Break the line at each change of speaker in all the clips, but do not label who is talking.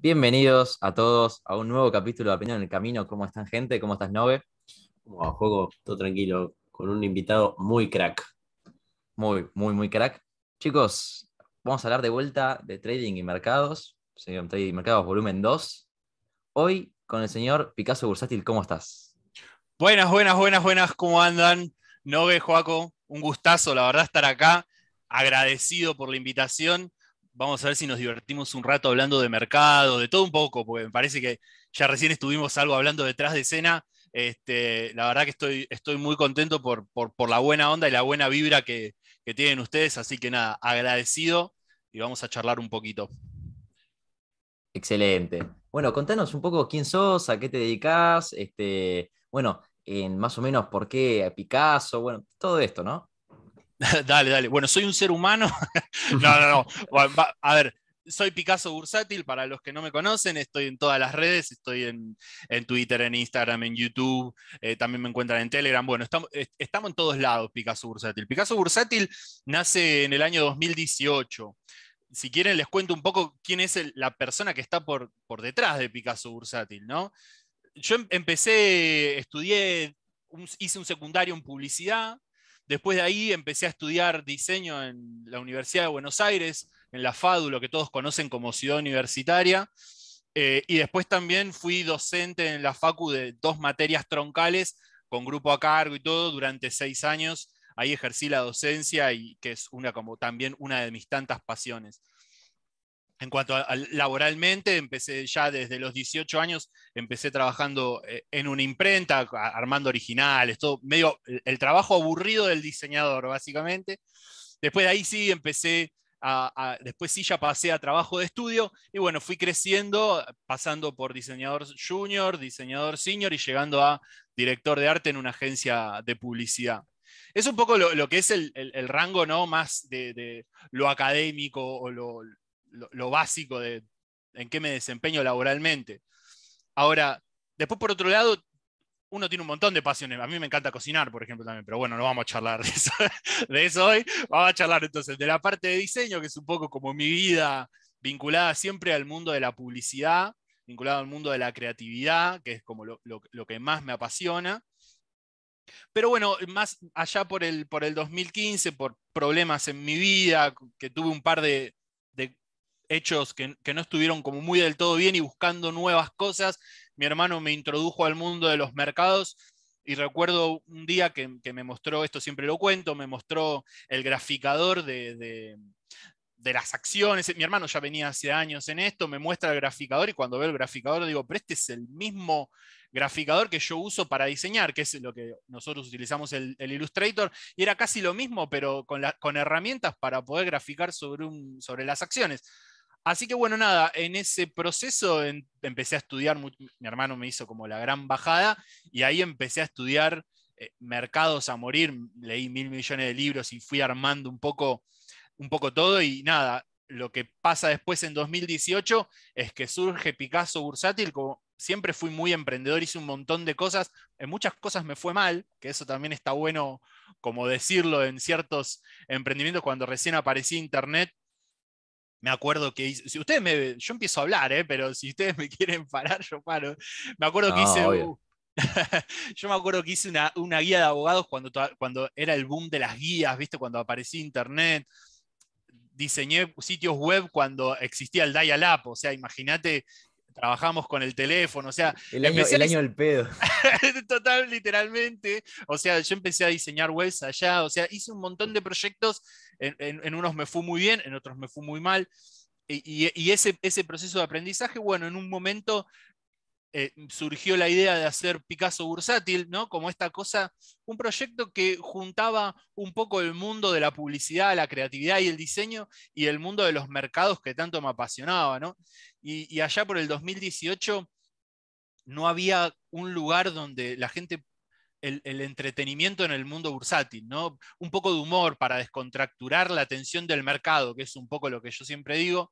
Bienvenidos a todos a un nuevo capítulo de Opinión en el Camino. ¿Cómo están, gente? ¿Cómo estás, Nove? Como juego, todo tranquilo, con un invitado muy crack. Muy, muy, muy crack. Chicos, vamos a hablar de vuelta de trading y mercados. Señor Trading y Mercados, volumen 2. Hoy con el señor Picasso Bursátil, ¿cómo estás? Buenas, buenas, buenas, buenas,
¿cómo andan? Nove, Joaco, un gustazo, la verdad, estar acá. Agradecido por la invitación Vamos a ver si nos divertimos un rato hablando de mercado, de todo un poco, porque me parece que ya recién estuvimos algo hablando detrás de escena. Este, la verdad que estoy, muy contento por, la buena onda y la buena vibra que, tienen ustedes, así que nada,
agradecido y vamos a charlar un poquito. Excelente. Bueno, contanos un poco quién sos, a qué te dedicas, este, bueno, en más o menos por qué a Picasso, bueno, todo esto, ¿no? dale, dale. Bueno, soy un ser humano.
no, no, no. a ver, soy Picasso Bursátil, para los que no me conocen, estoy en todas las redes, estoy en, Twitter, en Instagram, en YouTube, eh, también me encuentran en Telegram. Bueno, estamos, en todos lados, Picasso Bursátil. Picasso Bursátil nace en el año 2018. Si quieren, les cuento un poco quién es la persona que está por, por detrás de Picasso Bursátil, ¿no? Yo em-, empecé, estudié, hice un secundario en publicidad, Después de ahí empecé a estudiar diseño en la Universidad de Buenos Aires, en la FADU, lo que todos conocen como ciudad universitaria. Eh, y después también fui docente en la FACU de dos materias troncales, con grupo a cargo y todo, durante seis años. Ahí ejercí la docencia y que es una como también una de mis tantas pasiones. En cuanto a, laboralmente, empecé ya desde los 18 años, empecé trabajando eh, en una imprenta, armando originales, todo medio el trabajo aburrido del diseñador, básicamente. Después de ahí sí empecé a, después sí ya pasé a trabajo de estudio y bueno, fui creciendo, pasando por diseñador junior, diseñador senior y llegando a director de arte en una agencia de publicidad. Es un poco lo, que es el, rango ¿no? más de, lo académico o lo, lo, básico de en qué me desempeño laboralmente. Ahora, después por otro lado, uno tiene un montón de pasiones. A mí me encanta cocinar, por ejemplo, también, pero bueno, no vamos a charlar de eso, hoy. Vamos a charlar entonces de la parte de diseño, que es un poco como mi vida vinculada siempre al mundo de la publicidad, vinculada al mundo de la creatividad, que es como lo, que más me apasiona. Pero bueno, más allá por el, por el 2015, por problemas en mi vida, que tuve un par de, hechos que, no estuvieron como muy del todo bien y buscando nuevas cosas. Mi hermano me introdujo al mundo de los mercados y recuerdo un día que, me mostró, esto siempre lo cuento, me mostró el graficador de, las acciones. Mi hermano ya venía hace años en esto, me muestra el graficador y cuando veo el graficador digo, pero este es el mismo graficador que yo uso para diseñar, que es lo que nosotros utilizamos el, Illustrator, y era casi lo mismo, pero con, con herramientas para poder graficar sobre, un, sobre las acciones. Así que bueno, nada, en ese proceso empecé a estudiar, mi hermano me hizo como la gran bajada y ahí empecé a estudiar eh, mercados a morir, leí mil millones de libros y fui armando un poco, un poco todo y nada, lo que pasa después en 2018 es que surge Picasso Bursátil, como siempre fui muy emprendedor, hice un montón de cosas, en muchas cosas me fue mal, que eso también está bueno como decirlo en ciertos emprendimientos cuando recién aparecía Internet me acuerdo que hice, si ustedes me, yo empiezo a hablar, ¿eh? pero si ustedes me quieren parar, yo paro. Me acuerdo que hice, yo me acuerdo que hice una, guía de abogados cuando, cuando era el boom de las guías, ¿viste? Cuando aparecía internet. Diseñé sitios web cuando existía el dial-up, o sea, imagínate trabajamos con el teléfono, o sea... El año, del pedo. Total, literalmente. O sea, yo empecé a diseñar webs allá, o sea, hice un montón de proyectos, en, unos me fue muy bien, en otros me fue muy mal. Y, ese, ese, proceso de aprendizaje, bueno, en un momento eh, surgió la idea de hacer Picasso Bursátil, ¿no? Como esta cosa, un proyecto que juntaba un poco el mundo de la publicidad, la creatividad y el diseño y el mundo de los mercados que tanto me apasionaba, ¿no? Y, allá por el 2018 no había un lugar donde la gente... El, entretenimiento en el mundo bursátil, ¿no? Un poco de humor para descontracturar la atención del mercado, que es un poco lo que yo siempre digo.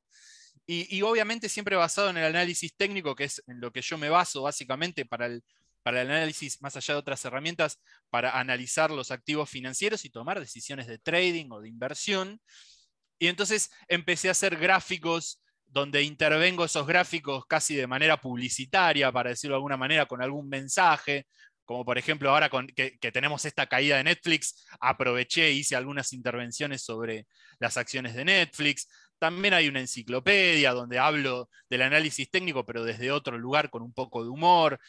Y, obviamente siempre basado en el análisis técnico, que es en lo que yo me baso básicamente para el, análisis, más allá de otras herramientas, para analizar los activos financieros y tomar decisiones de trading o de inversión. Y entonces empecé a hacer gráficos donde intervengo esos gráficos casi de manera publicitaria, para decirlo de alguna manera, con algún mensaje, como por ejemplo ahora que, tenemos esta caída de Netflix, aproveché, hice algunas intervenciones sobre las acciones de Netflix, también hay una enciclopedia donde hablo del análisis técnico, pero desde otro lugar, con un poco de humor.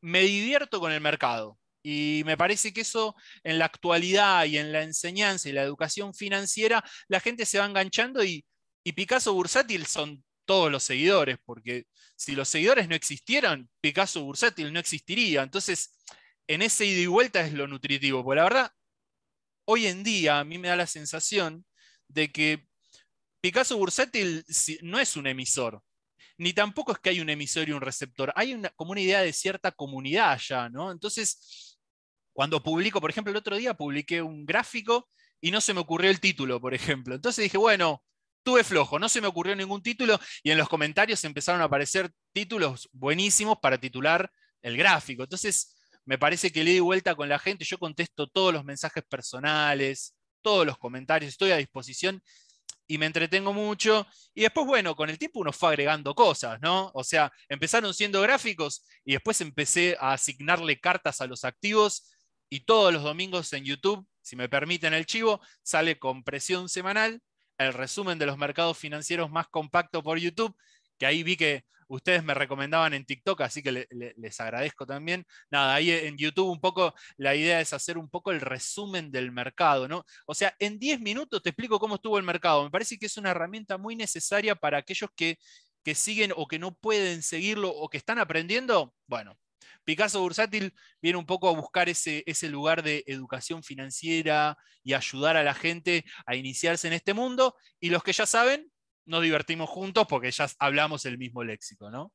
Me divierto con el mercado. Y me parece que eso en la actualidad y en la enseñanza y la educación financiera, la gente se va enganchando y, Picasso Bursátil son todos los seguidores, porque si los seguidores no existieran, Picasso Bursátil no existiría. Entonces, en ese ida y vuelta es lo nutritivo, porque la verdad, hoy en día a mí me da la sensación de que Picasso Bursátil no es un emisor, ni tampoco es que hay un emisor y un receptor, hay como una idea de cierta comunidad ya, ¿no? Entonces, cuando publico, por ejemplo, el otro día publiqué un gráfico y no se me ocurrió el título, por ejemplo. Entonces dije, bueno, tuve flojo, no se me ocurrió ningún título y en los comentarios empezaron a aparecer títulos buenísimos para titular el gráfico. Entonces, me parece que le di vuelta con la gente, yo contesto todos los mensajes personales, todos los comentarios, estoy a disposición y me entretengo mucho. Y después, bueno, con el tiempo uno fue agregando cosas, ¿no? O sea, empezaron siendo gráficos y después empecé a asignarle cartas a los activos y todos los domingos en YouTube, si me permiten el chivo, sale con presión semanal el resumen de los mercados financieros más compacto por YouTube, que ahí vi que ustedes me recomendaban en TikTok, así que les agradezco también. Nada, ahí en YouTube un poco la idea es hacer un poco el resumen del mercado, ¿no? O sea, en 10 minutos te explico cómo estuvo el mercado. Me parece que es una herramienta muy necesaria para aquellos que, que siguen o que no pueden seguirlo o que están aprendiendo. Bueno, Picasso Bursátil viene un poco a buscar ese, ese, lugar de educación financiera y ayudar a la gente a iniciarse en este mundo. Y los que ya saben, nos divertimos juntos porque ya hablamos el mismo léxico, ¿no?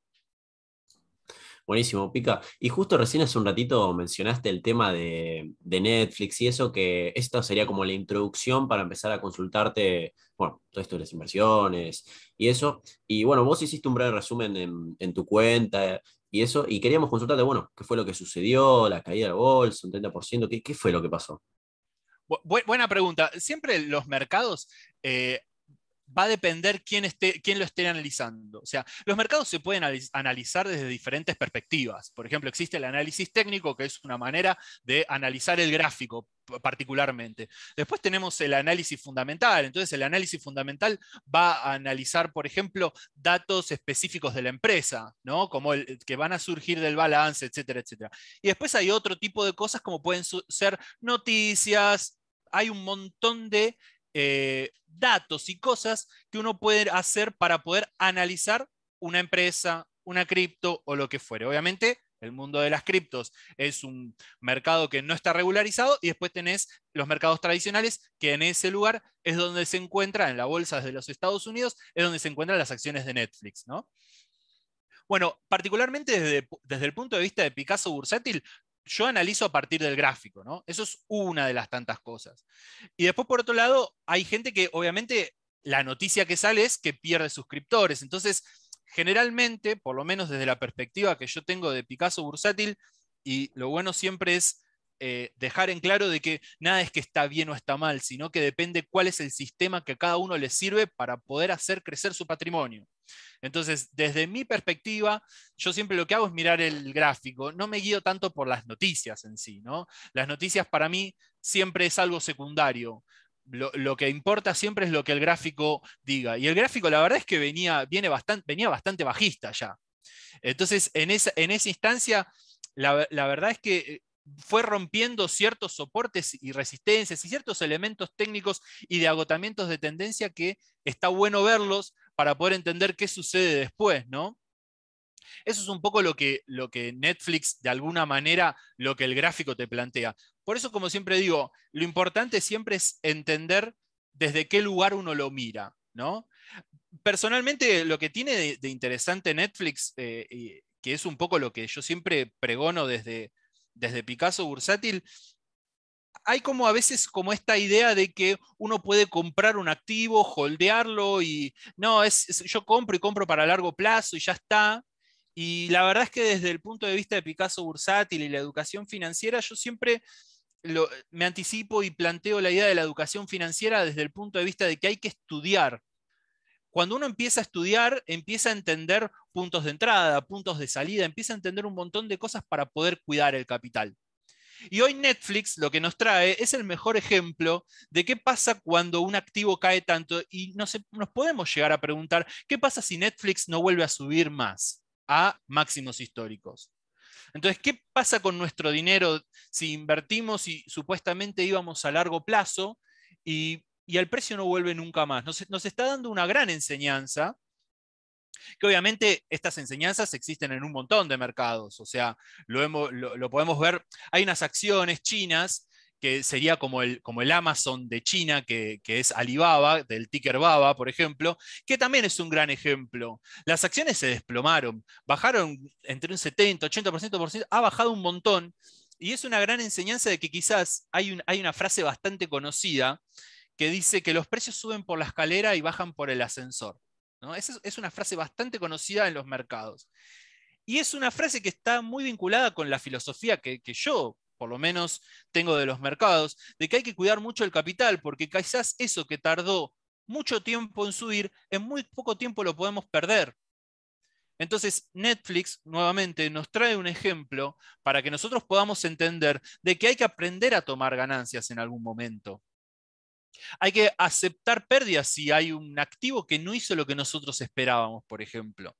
Buenísimo, Pica. Y justo recién hace un ratito mencionaste el tema de, Netflix y eso, que esta sería como la introducción para empezar a consultarte, bueno, todo esto de las inversiones y eso. Y bueno, vos hiciste un breve resumen en, tu cuenta y eso, y queríamos consultarte, bueno, qué fue lo que sucedió, la caída del bolso, un 30%, ¿qué, qué fue lo que pasó?
buena pregunta. Siempre los mercados eh, va a depender quién, esté, quién lo esté analizando. O sea, los mercados se pueden analizar desde diferentes perspectivas. Por ejemplo, existe el análisis técnico, que es una manera de analizar el gráfico particularmente. Después tenemos el análisis fundamental. Entonces, el análisis fundamental va a analizar, por ejemplo, datos específicos de la empresa, ¿no? Como el, que van a surgir del balance, etcétera, etcétera. Y después hay otro tipo de cosas como pueden ser noticias, hay un montón de eh, datos y cosas que uno puede hacer para poder analizar una empresa, una cripto o lo que fuere. Obviamente, el mundo de las criptos es un mercado que no está regularizado y después tenés los mercados tradicionales, que en ese lugar es donde se encuentran, en la bolsa de los Estados Unidos, es donde se encuentran las acciones de Netflix, ¿no? Bueno, particularmente desde el punto de vista de Picasso Bursátil, yo analizo a partir del gráfico, ¿no? Eso es una de las tantas cosas. Y después, por otro lado, hay gente que obviamente la noticia que sale es que pierde suscriptores. Entonces, generalmente, por lo menos desde la perspectiva que yo tengo de Picasso Bursátil, y lo bueno siempre es eh, dejar en claro de que nada es que está bien o está mal, sino que depende cuál es el sistema que a cada uno le sirve para poder hacer crecer su patrimonio. Entonces, desde mi perspectiva, yo siempre lo que hago es mirar el gráfico, no me guío tanto por las noticias en sí, ¿no? Las noticias para mí siempre es algo secundario. Lo, que importa siempre es lo que el gráfico diga. Y el gráfico, la verdad es que venía, viene bastante, venía bastante bajista ya. Entonces, en esa, en esa instancia, la, la, verdad es que eh, fue rompiendo ciertos soportes y resistencias y ciertos elementos técnicos y de agotamientos de tendencia que está bueno verlos para poder entender qué sucede después, ¿no? Eso es un poco lo que, lo que Netflix, de alguna manera, lo que el gráfico te plantea. Por eso, como siempre digo, lo importante siempre es entender desde qué lugar uno lo mira, ¿no? Personalmente, lo que tiene de, interesante Netflix, eh, que es un poco lo que yo siempre pregono desde, desde Picasso Bursátil, hay como a veces como esta idea de que uno puede comprar un activo, holdearlo y no, es, yo compro y compro para largo plazo y ya está. Y la verdad es que desde el punto de vista de Picasso Bursátil y la educación financiera, yo siempre me anticipo y planteo la idea de la educación financiera desde el punto de vista de que hay que estudiar. Cuando uno empieza a estudiar, empieza a entender puntos de entrada, puntos de salida, empieza a entender un montón de cosas para poder cuidar el capital. Y hoy Netflix lo que nos trae es el mejor ejemplo de qué pasa cuando un activo cae tanto y nos, nos podemos llegar a preguntar qué pasa si Netflix no vuelve a subir más a máximos históricos. Entonces, ¿qué pasa con nuestro dinero si invertimos y supuestamente íbamos a largo plazo y, el precio no vuelve nunca más? nos está dando una gran enseñanza que obviamente estas enseñanzas existen en un montón de mercados, o sea, lo, podemos ver. Hay unas acciones chinas que sería como el, Amazon de China, que, es Alibaba, del ticker Baba, por ejemplo, que también es un gran ejemplo. Las acciones se desplomaron, bajaron entre un 70, 80%, ha bajado un montón. Y es una gran enseñanza de que quizás hay una frase bastante conocida que dice que los precios suben por la escalera y bajan por el ascensor. Esa es una frase bastante conocida en los mercados. Y es una frase que está muy vinculada con la filosofía que, que yo, por lo menos, tengo de los mercados, de que hay que cuidar mucho el capital, porque quizás eso que tardó mucho tiempo en subir, en muy poco tiempo lo podemos perder. Entonces, Netflix nuevamente nos trae un ejemplo para que nosotros podamos entender de que hay que aprender a tomar ganancias en algún momento. Hay que aceptar pérdidas si hay un activo que no hizo lo que nosotros esperábamos, por ejemplo.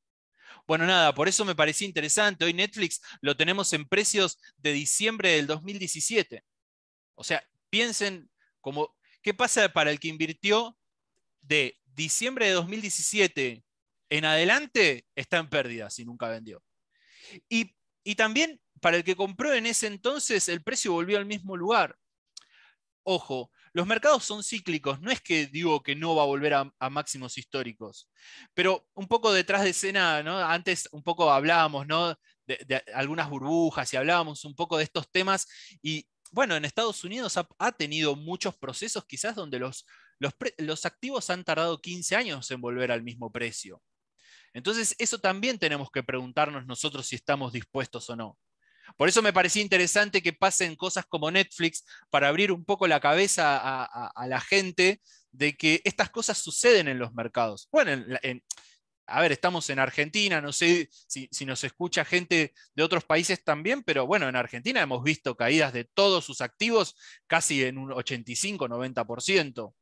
Bueno, nada, por eso me parecía interesante. Hoy Netflix lo tenemos en precios de diciembre del 2017. O sea, piensen como, ¿qué pasa para el que invirtió de diciembre de 2017 en adelante? Está en pérdida si nunca vendió. Y, y también para el que compró en ese entonces, el precio volvió al mismo lugar. Ojo, los mercados son cíclicos, no es que digo que no va a volver a, máximos históricos, pero un poco detrás de escena, antes un poco hablábamos de, algunas burbujas y hablábamos un poco de estos temas y bueno, en Estados Unidos ha, tenido muchos procesos quizás donde los activos han tardado 15 años en volver al mismo precio. Entonces, eso también tenemos que preguntarnos nosotros si estamos dispuestos o no. Por eso me parecía interesante que pasen cosas como Netflix para abrir un poco la cabeza a, la gente de que estas cosas suceden en los mercados. Bueno, a ver, estamos en Argentina, no sé si, nos escucha gente de otros países también, pero bueno, en Argentina hemos visto caídas de todos sus activos casi en un 85-90%.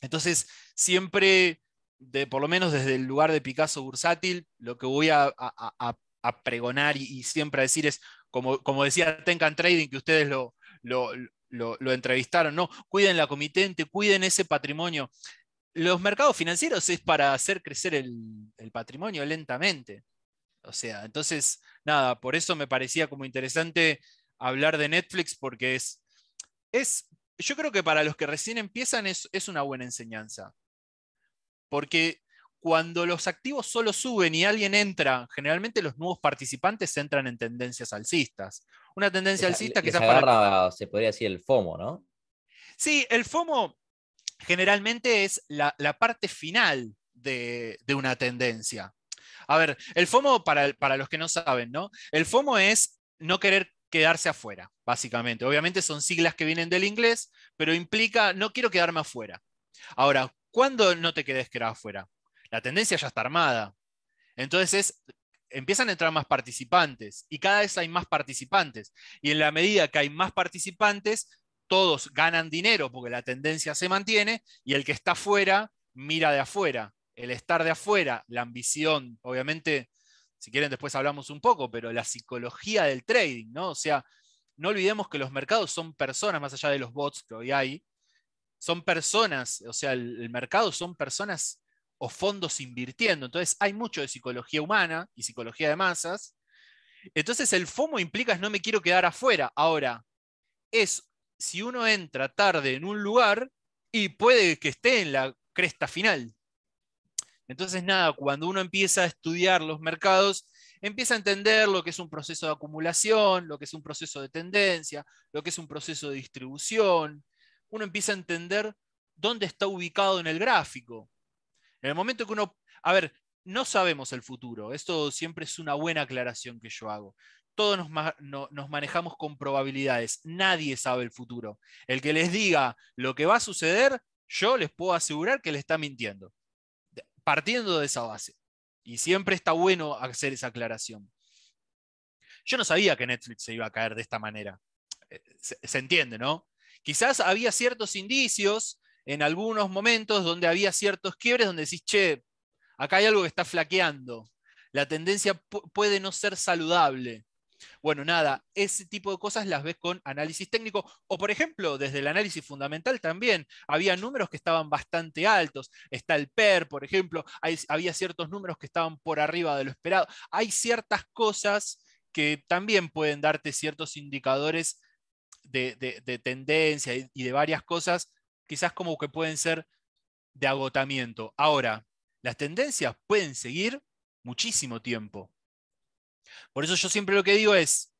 Entonces, siempre, de, por lo menos desde el lugar de Picasso Bursátil, lo que voy a, a a pregonar y, siempre a decir es, como, como decía Tenkan Trading, que ustedes lo, lo, entrevistaron, ¿no? Cuiden la comitente, cuiden ese patrimonio. Los mercados financieros es para hacer crecer el, patrimonio lentamente. O sea, entonces, nada, por eso me parecía como interesante hablar de Netflix porque es, es yo creo que para los que recién empiezan es, es una buena enseñanza. Porque cuando los activos solo suben y alguien entra, generalmente los nuevos participantes entran en tendencias alcistas. Una tendencia alcista que se agarra,
se podría decir, el FOMO, ¿no?
Sí, el FOMO generalmente es la, parte final de, una tendencia. A ver, el FOMO, para, para los que no saben, ¿no? El FOMO es no querer quedarse afuera, básicamente. Obviamente son siglas que vienen del inglés, pero implica no quiero quedarme afuera. Ahora, ¿cuándo no te quedes quedar afuera? La tendencia ya está armada. Entonces empiezan a entrar más participantes y cada vez hay más participantes. Y en la medida que hay más participantes, todos ganan dinero porque la tendencia se mantiene y el que está afuera mira de afuera. El estar de afuera, la ambición, obviamente, si quieren después hablamos un poco, pero la psicología del trading, ¿no? O sea, no olvidemos que los mercados son personas, más allá de los bots que hoy hay, son personas, o sea, el mercado son personas o fondos invirtiendo. Entonces hay mucho de psicología humana y psicología de masas. Entonces el FOMO implica no me quiero quedar afuera. Ahora, es si uno entra tarde en un lugar y puede que esté en la cresta final. Entonces, nada, cuando uno empieza a estudiar los mercados, empieza a entender lo que es un proceso de acumulación, lo que es un proceso de tendencia, lo que es un proceso de distribución. Uno empieza a entender dónde está ubicado en el gráfico. En el momento que uno, a ver, no sabemos el futuro, esto siempre es una buena aclaración que yo hago. Todos nos, manejamos con probabilidades, nadie sabe el futuro. El que les diga lo que va a suceder, yo les puedo asegurar que le está mintiendo, partiendo de esa base. Y siempre está bueno hacer esa aclaración. Yo no sabía que Netflix se iba a caer de esta manera. Eh, se entiende, ¿no? Quizás había ciertos indicios en algunos momentos donde había ciertos quiebres, donde decís, che, acá hay algo que está flaqueando, la tendencia puede no ser saludable. Bueno, nada, ese tipo de cosas las ves con análisis técnico o, por ejemplo, desde el análisis fundamental también. Había números que estaban bastante altos. Está el PER, por ejemplo, había ciertos números que estaban por arriba de lo esperado. Hay ciertas cosas que también pueden darte ciertos indicadores de, tendencia y de varias cosas quizás como que pueden ser de agotamiento. Ahora, las tendencias pueden seguir muchísimo tiempo. Por eso yo siempre lo que digo es,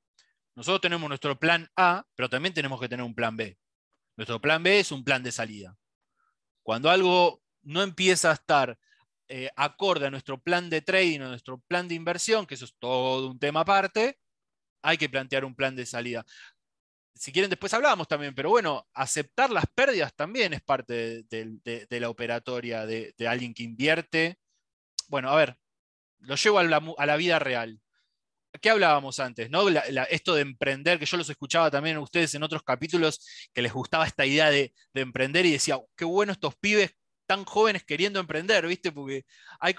nosotros tenemos nuestro plan A, pero también tenemos que tener un plan B. Nuestro plan B es un plan de salida. Cuando algo no empieza a estar eh, acorde a nuestro plan de trading o nuestro plan de inversión, que eso es todo un tema aparte, hay que plantear un plan de salida si quieren después hablábamos también, pero bueno, aceptar las pérdidas también es parte de, la operatoria de, alguien que invierte. Bueno, a ver, lo llevo a la, vida real. ¿Qué hablábamos antes? ¿no? esto de emprender, que yo los escuchaba también ustedes en otros capítulos, que les gustaba esta idea de, emprender y decía, oh, qué bueno estos pibes tan jóvenes queriendo emprender, ¿viste? Porque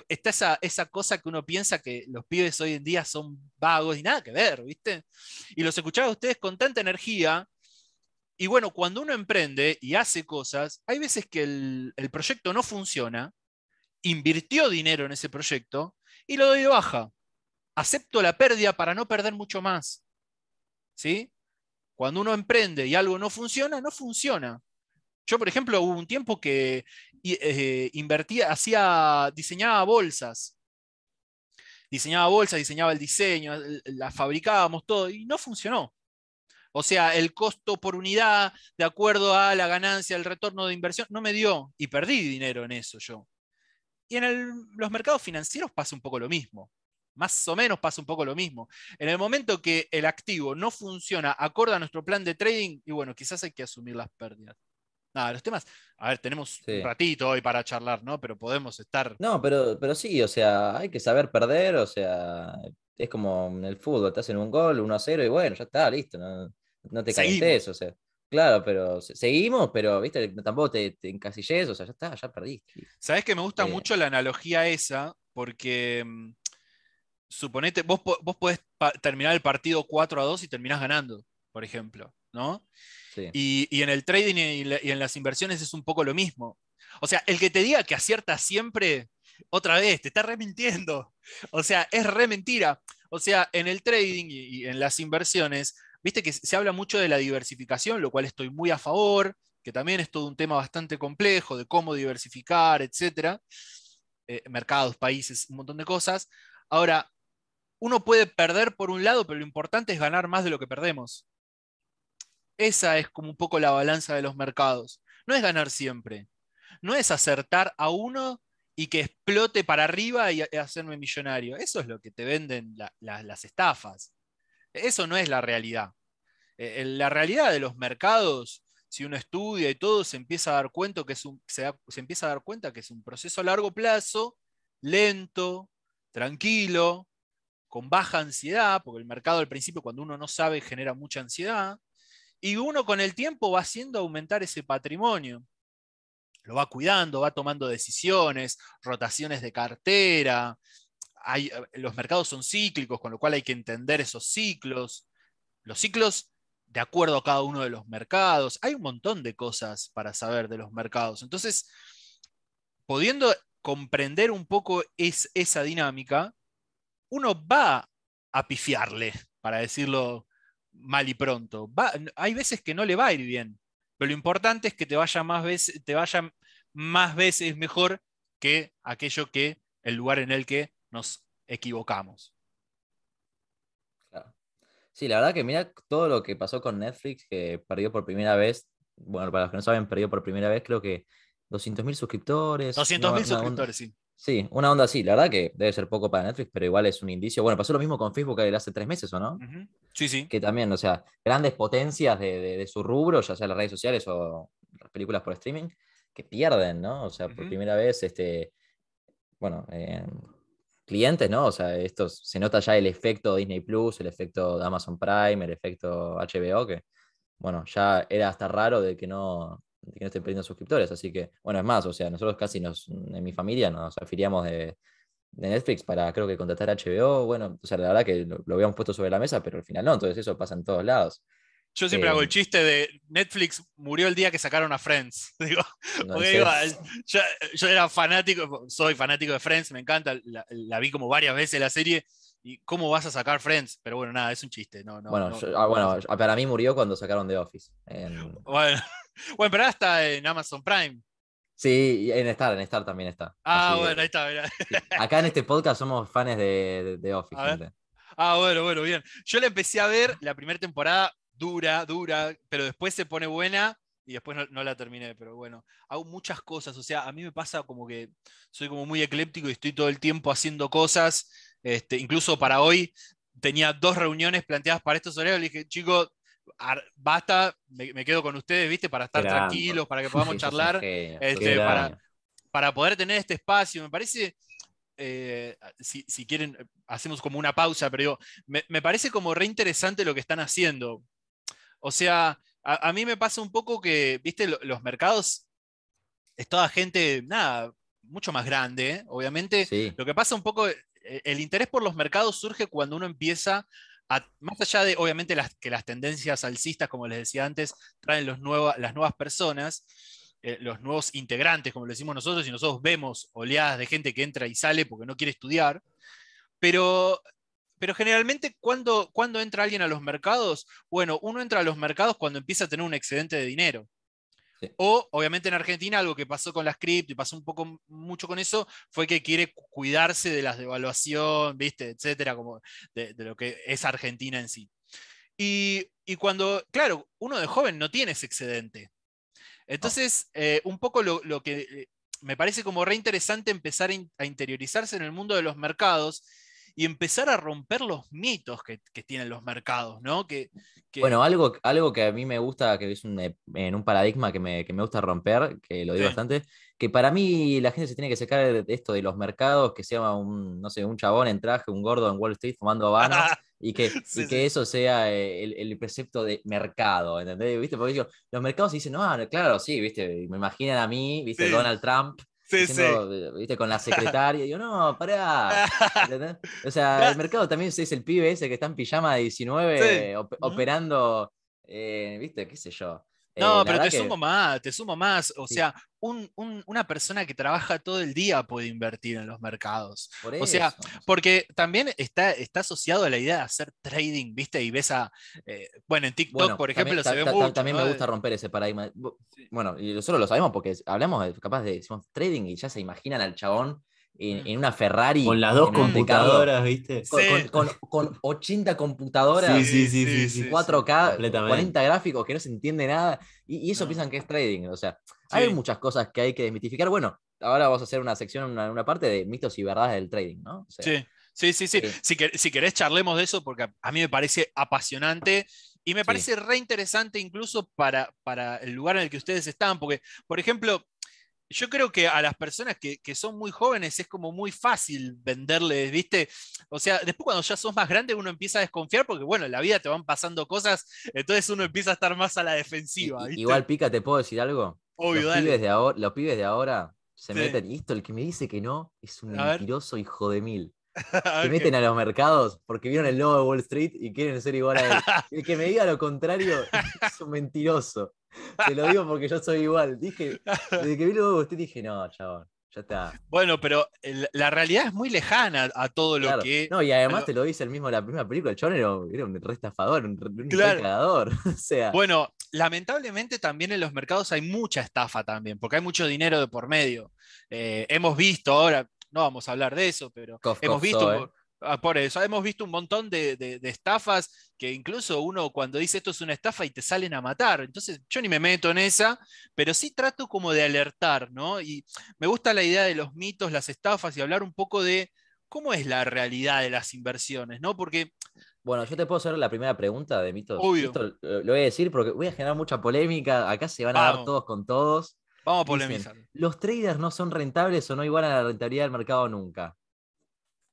está esa, cosa que uno piensa que los pibes hoy en día son vagos y nada que ver, ¿viste? Y los escuchaba ustedes con tanta energía. Y bueno, cuando uno emprende y hace cosas, hay veces que el, el proyecto no funciona, invirtió dinero en ese proyecto y lo doy de baja. Acepto la pérdida para no perder mucho más. ¿Sí? Cuando uno emprende y algo no funciona, no funciona. Yo, por ejemplo, hubo un tiempo que eh, invertía, hacía, diseñaba bolsas. Diseñaba bolsas, diseñaba el diseño, las fabricábamos todo y no funcionó. O sea, el costo por unidad, de acuerdo a la ganancia, el retorno de inversión, no me dio y perdí dinero en eso yo. Y en los mercados financieros pasa un poco lo mismo. Más o menos pasa un poco lo mismo. En el momento que el activo no funciona acorde a nuestro plan de trading, y bueno, quizás hay que asumir las pérdidas. Nada, los temas. A ver, tenemos un ratito hoy para charlar, ¿no? Pero
podemos estar. No, pero, pero sí, o sea, hay que saber perder, o sea, es como en el fútbol, te hacen un gol, 1 a 0 y bueno, ya está, listo, no, te calientes, o sea. Claro, pero seguimos, pero viste, tampoco te, o sea, ya está, ya perdiste. Sabes que me gusta eh. mucho la analogía esa, porque mm, suponete, vos, vos
podés terminar el partido 4 a 2 y terminás ganando, por ejemplo, ¿no? Y, en el trading y, en las inversiones es un poco lo mismo. O sea, el que te diga que acierta siempre, otra vez, te está remintiendo. O sea, es re mentira. O sea, en el trading y, en las inversiones, viste que se habla mucho de la diversificación, lo cual estoy muy a favor, que también es todo un tema bastante complejo de cómo diversificar, etcétera. Eh, mercados, países, un montón de cosas. Ahora, uno puede perder por un lado, pero lo importante es ganar más de lo que perdemos. Esa es como un poco la balanza de los mercados. No es ganar siempre. No es acertar a uno y que explote para arriba y, hacerme millonario. Eso es lo que te venden las estafas. Eso no es la realidad. Eh, la realidad de los mercados, si uno estudia y todo, se empieza a dar cuenta que se empieza a dar cuenta que es un proceso a largo plazo, lento, tranquilo, con baja ansiedad, porque el mercado al principio cuando uno no sabe genera mucha ansiedad, y uno con el tiempo va haciendo aumentar ese patrimonio. Lo va cuidando, va tomando decisiones, rotaciones de cartera. Hay, los mercados son cíclicos, con lo cual hay que entender esos ciclos. Los ciclos de acuerdo a cada uno de los mercados. Hay un montón de cosas para saber de los mercados. Entonces, pudiendo comprender un poco esa dinámica, uno va a pifiarle, para decirlo mal y pronto. hay veces que no le va a ir bien, pero lo importante es que te vaya más veces, te vaya más veces mejor que aquello que el lugar en el que nos equivocamos.
Sí, la verdad que mira todo lo que pasó con Netflix, que perdió por primera vez, bueno, para los que no saben, perdió por primera vez creo que 200.000 suscriptores. 200.000 suscriptores, sí Sí, una onda así. La verdad que debe ser poco para Netflix, pero igual es un indicio. Bueno, pasó lo mismo con Facebook hace tres meses, ¿o no? Sí, sí. Que también, o sea, grandes potencias de, su rubro, ya sea las redes sociales o las películas por streaming, que pierden, ¿no? O sea, por primera vez, este, bueno, eh, clientes, ¿no? O sea, esto se nota ya el efecto Disney Plus, el efecto de Amazon Prime, el efecto HBO, que, bueno, ya era hasta raro de que no, que no estén perdiendo suscriptores. Así que, bueno, es más, o sea, nosotros casi nos, en mi familia nos afiliamos de, Netflix para, creo que, contratar HBO. Bueno, o sea, la verdad que lo, habíamos puesto sobre la mesa, pero al final no, entonces eso pasa en todos lados.
Yo siempre eh, hago el chiste de Netflix murió el día que sacaron a Friends. Digo, eh, yo, era fanático, soy fanático de Friends, me encanta, la, vi como varias veces la serie. ¿Y cómo vas a sacar Friends? Pero bueno, nada, es un chiste. bueno, ah, bueno,
para mí murió cuando sacaron The Office. Bueno,
Bueno, pero está en Amazon Prime.
Sí, en Star, en Star también está. Ah, bueno, ahí está, Acá en este podcast somos fans de, Office.
Ah, bueno, bueno, bien. Yo la empecé a ver, la primera temporada dura, dura, pero después se pone buena y después no, la terminé, pero bueno, hago muchas cosas, o sea, a mí me pasa como que soy como muy ecléptico y estoy todo el tiempo haciendo cosas, este, incluso para hoy tenía dos reuniones planteadas para estos horarios, le dije, chicos, basta, me, quedo con ustedes, ¿viste? Para estar tranquilos, para que podamos charlar, este, para, para, poder tener este espacio. Me parece, eh, si, quieren, hacemos como una pausa, pero digo, me, parece como re interesante lo que están haciendo. O sea, a, mí me pasa un poco que, ¿viste? Los mercados es toda gente, nada, mucho más grande, ¿eh? obviamente. Lo que pasa un poco, eh, el interés por los mercados surge cuando uno empieza más allá de, obviamente, que las tendencias alcistas, como les decía antes, traen los las nuevas personas, eh, los nuevos integrantes, como lo decimos nosotros, y nosotros vemos oleadas de gente que entra y sale porque no quiere estudiar, pero generalmente, Cuando cuando entra alguien a los mercados? Bueno, uno entra a los mercados cuando empieza a tener un excedente de dinero. O, obviamente, en Argentina, algo que pasó con las cripto y pasó un poco mucho con eso, fue que quiere cuidarse de las devaluación, ¿viste? etcétera, como de, lo que es Argentina en sí. Y, y, cuando, claro, uno de joven no tiene ese excedente. Entonces, eh, un poco lo, lo que eh, me parece como re interesante empezar a, interiorizarse en el mundo de los mercados y empezar a romper los mitos que, tienen los mercados, ¿no? Que, Bueno, algo,
algo, que a mí me gusta, que es un, eh, en un paradigma que me, gusta romper, que lo digo bastante, que para mí la gente se tiene que sacar de esto de los mercados, que sea un, no sé, un chabón en traje, un gordo en Wall Street fumando habanas. y que, que eso sea eh, el, el, precepto de mercado, ¿entendés? ¿Viste? Porque los mercados dicen, ah, no, claro, sí, ¿viste? Me imaginan a mí, ¿viste? Donald Trump, Sí, sí. Viste, con la secretaria. Y yo, no, pará. o sea, el mercado también es el pibe ese que está en pijama de 19 operando, eh, viste, qué sé yo. No, eh, pero te sumo más, te sumo más. O sea, una persona que trabaja todo el día
puede invertir en los mercados. o sea, porque también está, está asociado a la idea de hacer trading, ¿viste? Y ves a. Eh, bueno, en TikTok, por ejemplo, también, se ve También me gusta romper
ese paradigma. Bueno, y nosotros lo sabemos porque hablamos capaz de decimos trading y ya se imaginan al chabón en, una Ferrari. Con las dos computadoras, ¿viste? Con, 80 computadoras. Sí, sí, sí. sí 4K, 40 gráficos que no se entiende nada. Y, eso piensan que es trading. O sea, hay muchas cosas que hay que desmitificar. Bueno, ahora vamos a hacer una sección, una, una parte de mitos y verdades del trading, ¿no? sí. Sí, sí, sí. Eh, si, si, querés, charlemos de eso
porque a, mí me parece apasionante y me parece re interesante incluso para, para el lugar en el que ustedes están. Porque, por ejemplo, yo creo que a las personas que, son muy jóvenes es como muy fácil venderles, ¿viste? O sea, después cuando ya sos más grande uno empieza a desconfiar porque, bueno, en la vida te van pasando cosas, entonces uno empieza a estar más a la defensiva. Igual,
Pica, ¿te puedo decir algo? Obvio, los, dale. Pibes de ahora, los pibes de ahora se meten, listo, el que me dice que no es un mentiroso hijo de mil.
Se meten a
los mercados porque vieron el logo de Wall Street y quieren ser igual a él. El que me diga lo contrario es un mentiroso. Te lo digo porque yo soy igual. Dije, desde que vi el logo de Wall dije, no, chabón. Ya está. Bueno, pero la realidad es muy lejana a todo lo que. No, y además te lo dice el mismo la primera película. El chabón era, un restafador, un, un Bueno, lamentablemente
también en los mercados hay mucha estafa también, porque hay mucho dinero de por medio. Eh, hemos visto ahora, no vamos a hablar de eso, pero hemos visto... Eh. Ah, por eso, hemos visto un montón de, estafas que incluso uno cuando dice esto es una estafa y te salen a matar. Entonces, yo ni me meto en esa, pero sí trato como de alertar, ¿no? Y me gusta la idea de los mitos, las estafas y hablar un poco de cómo es la realidad de las inversiones, ¿no? Porque...
Bueno, yo te puedo hacer la primera pregunta de mitos. lo voy a decir porque voy a generar mucha polémica. Acá se van a dar todos con todos. Vamos a polemizar. los traders no son rentables o no igual a la rentabilidad del mercado nunca.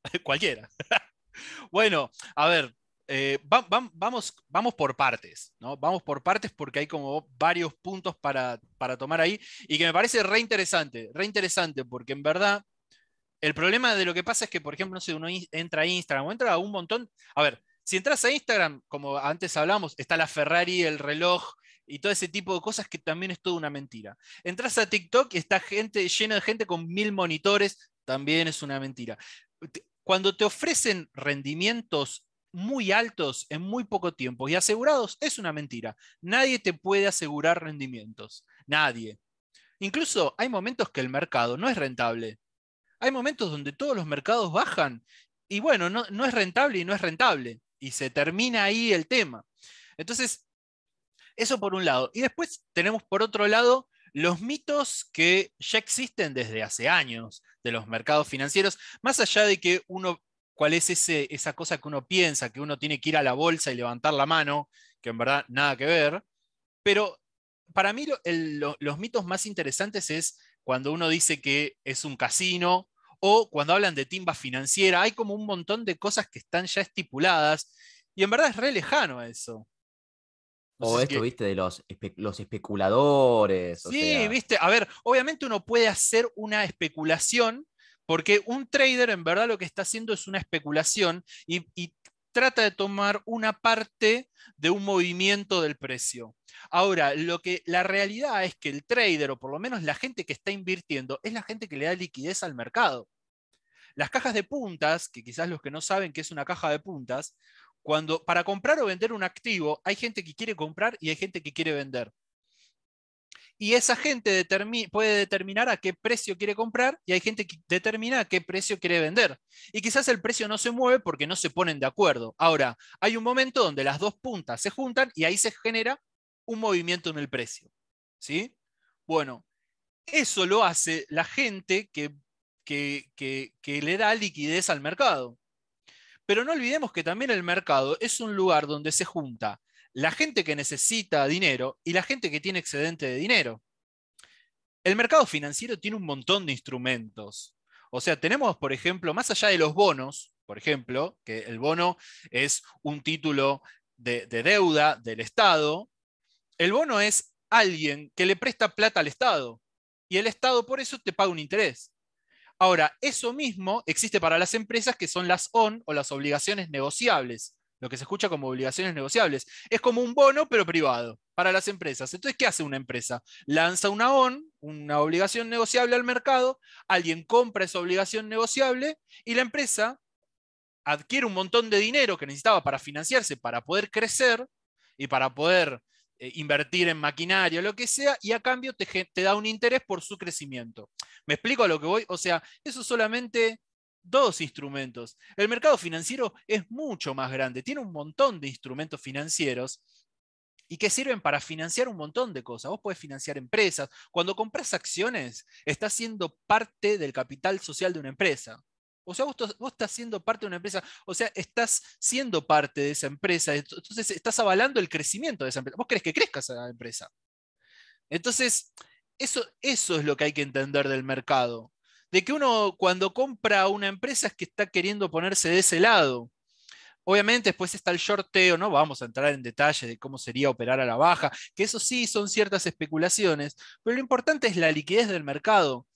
Cualquiera. bueno, a ver, eh, vamos, vamos por partes, ¿no? Vamos por partes porque hay como varios puntos para, para tomar ahí y que me parece re interesante, re interesante porque en verdad el problema de lo que pasa es que, por ejemplo, no sé, uno entra a Instagram o entra a un montón, a ver, si entras a Instagram, como antes hablamos, está la Ferrari, el reloj, y todo ese tipo de cosas que también es toda una mentira. Entras a TikTok y está gente, llena de gente con mil monitores, también es una mentira. Cuando te ofrecen rendimientos muy altos en muy poco tiempo y asegurados, es una mentira. Nadie te puede asegurar rendimientos. Nadie. Incluso hay momentos que el mercado no es rentable. Hay momentos donde todos los mercados bajan y bueno, no, no es rentable y no es rentable. Y se termina ahí el tema. Entonces, eso por un lado. Y después tenemos por otro lado los mitos que ya existen desde hace años de los mercados financieros, más allá de que uno, cuál es esa cosa que uno piensa, que uno tiene que ir a la bolsa y levantar la mano, que en verdad nada que ver, pero para mí los mitos más interesantes es cuando uno dice que es un casino o cuando hablan de timba financiera, hay como un montón de cosas que están ya estipuladas y en verdad es re lejano eso.
O esto, viste, de los, los especuladores. sí,
viste, a ver, obviamente uno puede hacer una especulación, porque un trader en verdad lo que está haciendo es una especulación y, y trata de tomar una parte de un movimiento del precio. Ahora, lo que la realidad es que el trader, o por lo menos la gente que está invirtiendo, es la gente que le da liquidez al mercado. Las cajas de puntas, que quizás los que no saben qué es una caja de puntas, cuando, para comprar o vender un activo, hay gente que quiere comprar y hay gente que quiere vender. Y esa gente puede determinar a qué precio quiere comprar y hay gente que determina a qué precio quiere vender. Y quizás el precio no se mueve porque no se ponen de acuerdo. Ahora, hay un momento donde las dos puntas se juntan y ahí se genera un movimiento en el precio. Bueno, eso lo hace la gente que le da liquidez al mercado. Pero no olvidemos que también el mercado es un lugar donde se junta la gente que necesita dinero y la gente que tiene excedente de dinero. El mercado financiero tiene un montón de instrumentos. O sea, tenemos, por ejemplo, más allá de los bonos, por ejemplo, que el bono es un título de, deuda del Estado, el bono es alguien que le presta plata al Estado y el Estado por eso te paga un interés. Ahora, eso mismo existe para las empresas que son las ON o las obligaciones negociables, lo que se escucha como obligaciones negociables. Es como un bono, pero privado, para las empresas. Entonces, ¿qué hace una empresa? Lanza una ON, una obligación negociable al mercado, alguien compra esa obligación negociable y la empresa adquiere un montón de dinero que necesitaba para financiarse, para poder crecer y para poder eh, invertir en maquinaria, lo que sea, y a cambio te, da un interés por su crecimiento. ¿Me explico a lo que voy? O sea, eso solamente dos instrumentos. El mercado financiero es mucho más grande, tiene un montón de instrumentos financieros y que sirven para financiar un montón de cosas. Vos podés financiar empresas. Cuando compras acciones, estás siendo parte del capital social de una empresa. O sea, vos, estás siendo parte de una empresa, o sea, estás siendo parte de esa empresa, entonces estás avalando el crecimiento de esa empresa. Vos querés que crezca esa empresa. Entonces, eso, eso es lo que hay que entender del mercado. De que uno cuando compra una empresa es que está queriendo ponerse de ese lado. Obviamente después está el shorteo, no vamos a entrar en detalles de cómo sería operar a la baja, que eso sí son ciertas especulaciones, pero lo importante es la liquidez del mercado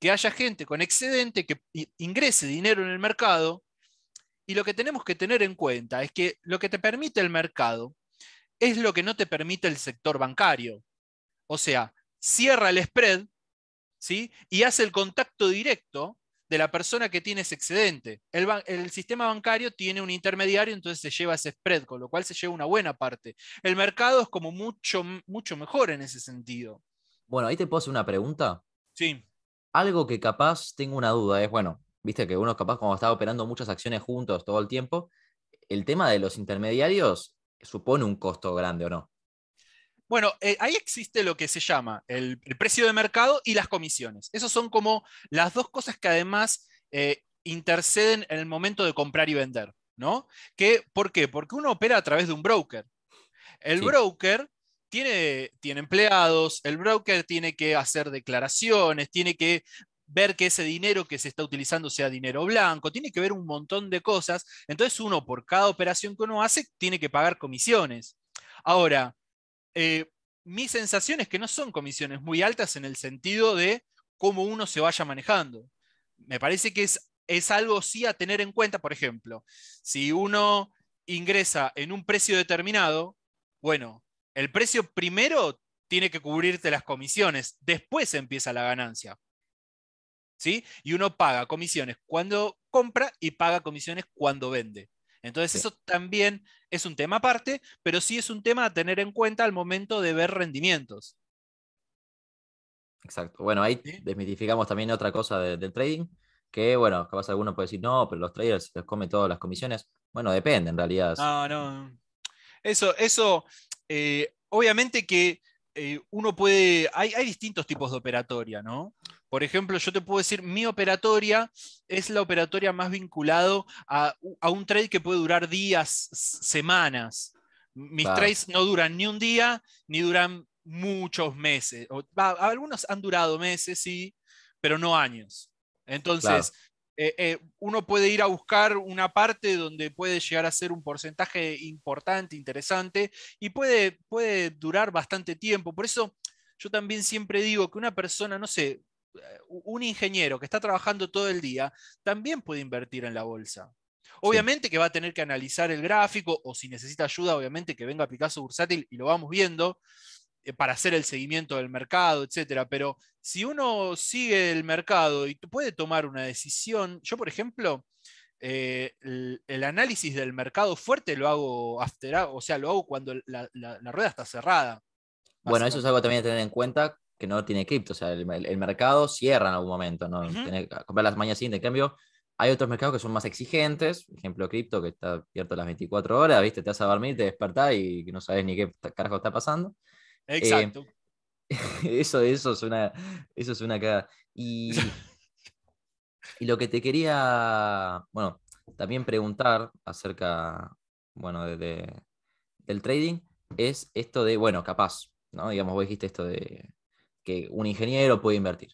que haya gente con excedente que ingrese dinero en el mercado. Y lo que tenemos que tener en cuenta es que lo que te permite el mercado es lo que no te permite el sector bancario. O sea, cierra el spread ¿sí? y hace el contacto directo de la persona que tiene ese excedente. El, sistema bancario tiene un intermediario, entonces se lleva ese spread, con lo cual se lleva una buena parte. El mercado es como mucho, mucho mejor en ese sentido.
Bueno, ahí te puedo hacer una pregunta. Sí. Algo que capaz tengo una duda es, bueno, viste que uno capaz como está operando muchas acciones juntos todo el tiempo, el tema de los intermediarios supone un costo grande o no.
Bueno, eh, ahí existe lo que se llama el, precio de mercado y las comisiones. Esas son como las dos cosas que además eh, interceden en el momento de comprar y vender, ¿no? Que, ¿Por qué? Porque uno opera a través de un broker. El broker tiene, tiene empleados, el broker tiene que hacer declaraciones, tiene que ver que ese dinero que se está utilizando sea dinero blanco, tiene que ver un montón de cosas. Entonces uno por cada operación que uno hace tiene que pagar comisiones. Ahora, eh, mi sensación es que no son comisiones muy altas en el sentido de cómo uno se vaya manejando. Me parece que es, es algo sí a tener en cuenta, por ejemplo, si uno ingresa en un precio determinado, bueno, el precio primero tiene que cubrirte las comisiones, después empieza la ganancia. ¿Sí? Y uno paga comisiones cuando compra y paga comisiones cuando vende. Entonces eso también es un tema aparte, pero sí es un tema a tener en cuenta al momento de ver rendimientos.
Exacto. Bueno, ahí desmitificamos también otra cosa del trading, que bueno, capaz alguno puede decir, no, pero los traders les comen todas las comisiones. Bueno, depende en realidad.
No, no. Eso, eso, eh, obviamente que eh, uno puede, hay, hay, distintos tipos de operatoria, ¿no? Por ejemplo, yo te puedo decir, mi operatoria es la operatoria más vinculado a, un trade que puede durar días, semanas. Mis trades no duran ni un día, ni duran muchos meses. algunos han durado meses, sí, pero no años. Entonces, eh, eh, uno puede ir a buscar una parte donde puede llegar a ser un porcentaje importante, interesante, y puede, puede durar bastante tiempo. Por eso yo también siempre digo que una persona, no sé, eh, un ingeniero que está trabajando todo el día, también puede invertir en la bolsa. Obviamente que va a tener que analizar el gráfico, o si necesita ayuda, obviamente que venga Picasso Bursátil y lo vamos viendo, eh, para hacer el seguimiento del mercado, etcétera. Pero si uno sigue el mercado y puede tomar una decisión, yo, por ejemplo, eh, el, análisis del mercado fuerte lo hago after, o sea, lo hago cuando la, rueda está cerrada.
Bueno, eso es algo también a tener en cuenta que no tiene cripto, o sea, el, mercado cierra en algún momento, ¿no? comprar las mañas sin de cambio. Hay otros mercados que son más exigentes, por ejemplo, cripto, que está abierto las 24 horas, ¿viste? Te vas a dormir, te despertás y no sabes ni qué carajo está pasando. Eh, Exacto. eso, es una eso una cagada. Y, y lo que te quería, bueno, también preguntar acerca, bueno, de, de, del trading, es esto de, bueno, capaz, ¿no? Digamos, vos dijiste esto de que un ingeniero puede invertir.